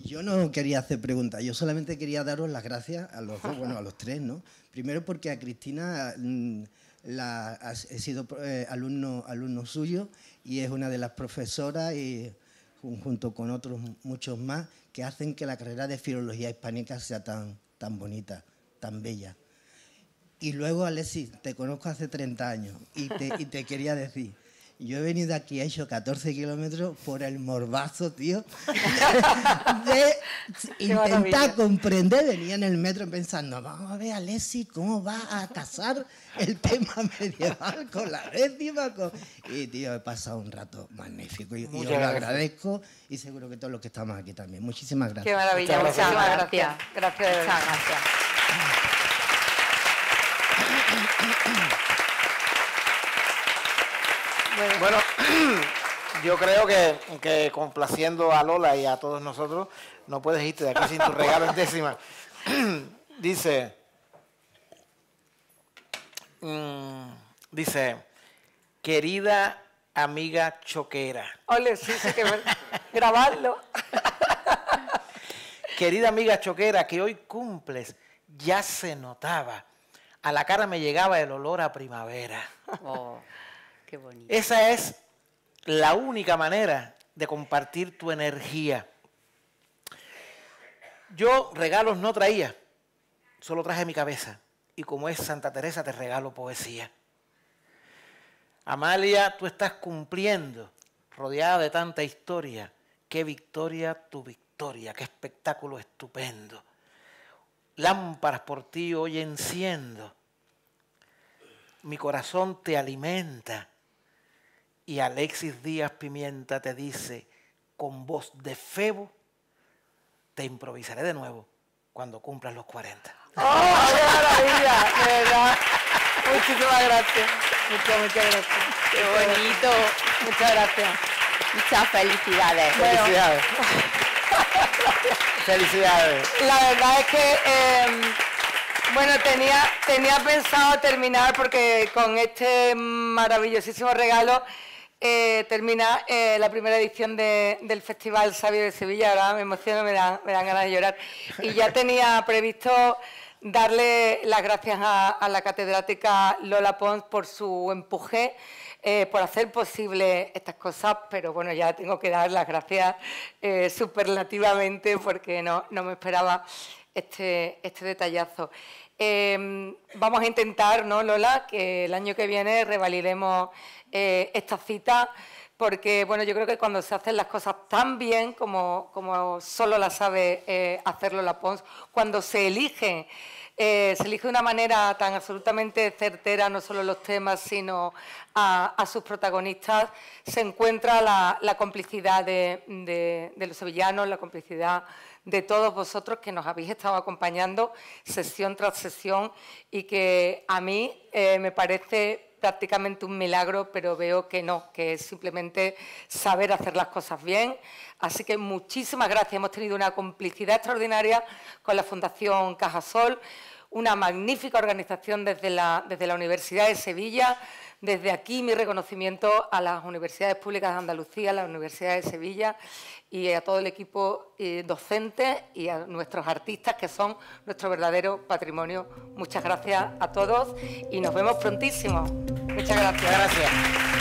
Speaker 5: Yo no quería hacer preguntas, yo solamente quería daros las gracias a los bueno, a los tres, ¿no? Primero porque a Cristina mm, he sido eh, alumno, alumno suyo y es una de las profesoras y junto con otros muchos más que hacen que la carrera de filología hispánica sea tan, tan bonita, tan bella. Y luego, Alexis, te conozco hace 30 años y te, y te quería decir yo he venido aquí, he hecho 14 kilómetros por el morbazo, tío, de intentar comprender. Venía en el metro pensando, vamos a ver, a Lessi cómo va a casar el tema medieval con la décima. Y, tío, he pasado un rato magnífico. Y, yo lo agradezco y seguro que todos los que estamos aquí también. Muchísimas gracias. Qué maravilla, muchísimas gracias.
Speaker 2: gracias. muchas gracias.
Speaker 3: Bueno, yo creo que, complaciendo a Lola y a todos nosotros, no puedes irte de aquí sin tu regalo en décima. dice, mm, dice, querida amiga choquera. Ole, sí, sí, que grabarlo. Querida amiga choquera, que hoy cumples, ya se notaba. A la cara me llegaba el olor a primavera.
Speaker 2: Oh. Esa
Speaker 3: es la única manera de compartir tu energía. Yo regalos no traía, solo traje mi cabeza. Y como es Santa Teresa, te regalo poesía. Amalia, tú estás cumpliendo, rodeada de tanta historia. Qué victoria tu victoria, qué espectáculo estupendo. Lámparas por ti hoy enciendo. Mi corazón te alimenta y Alexis Díaz Pimienta te dice con voz de febo, te improvisaré de nuevo cuando cumplas los 40. ¡Oh,
Speaker 2: qué maravilla! De verdad. Muchísimas gracias.
Speaker 4: Muchas, muchas gracias. Qué bonito. Muchas gracias. Muchas felicidades. Felicidades.
Speaker 3: felicidades.
Speaker 4: La verdad es que, em,
Speaker 2: bueno, tenía, tenía pensado terminar porque con este maravillosísimo regalo eh, termina eh, la primera edición del Festival Sabio de Sevilla. me emociono, me dan, me dan, ganas de llorar. Y ya tenía previsto darle las gracias a, la catedrática Lola Pons por su empuje, eh, por hacer posible estas cosas, pero bueno, ya tengo que dar las gracias superlativamente porque no, me esperaba este, este detallazo. Em, vamos a intentar, ¿no, Lola?, que el año que viene revalidemos eh, esta cita, porque, bueno, yo creo que cuando se hacen las cosas tan bien como, solo eh, la sabe hacerlo hacer Lola Pons, cuando se elige, eh, se elige de una manera tan absolutamente certera, no solo los temas, sino a, sus protagonistas, se encuentra la, complicidad de los sevillanos, la complicidad de todos vosotros que nos habéis estado acompañando sesión tras sesión y que a mí eh, me parece prácticamente un milagro, pero veo que no, que es simplemente saber hacer las cosas bien. Así que muchísimas gracias. Hemos tenido una complicidad extraordinaria con la Fundación Cajasol, una magnífica organización desde la Universidad de Sevilla. Desde aquí mi reconocimiento a las universidades públicas de Andalucía, a la Universidad de Sevilla y a todo el equipo eh, docente y a nuestros artistas que son nuestro verdadero patrimonio. Muchas gracias a todos y nos vemos prontísimo. Muchas gracias. Gracias.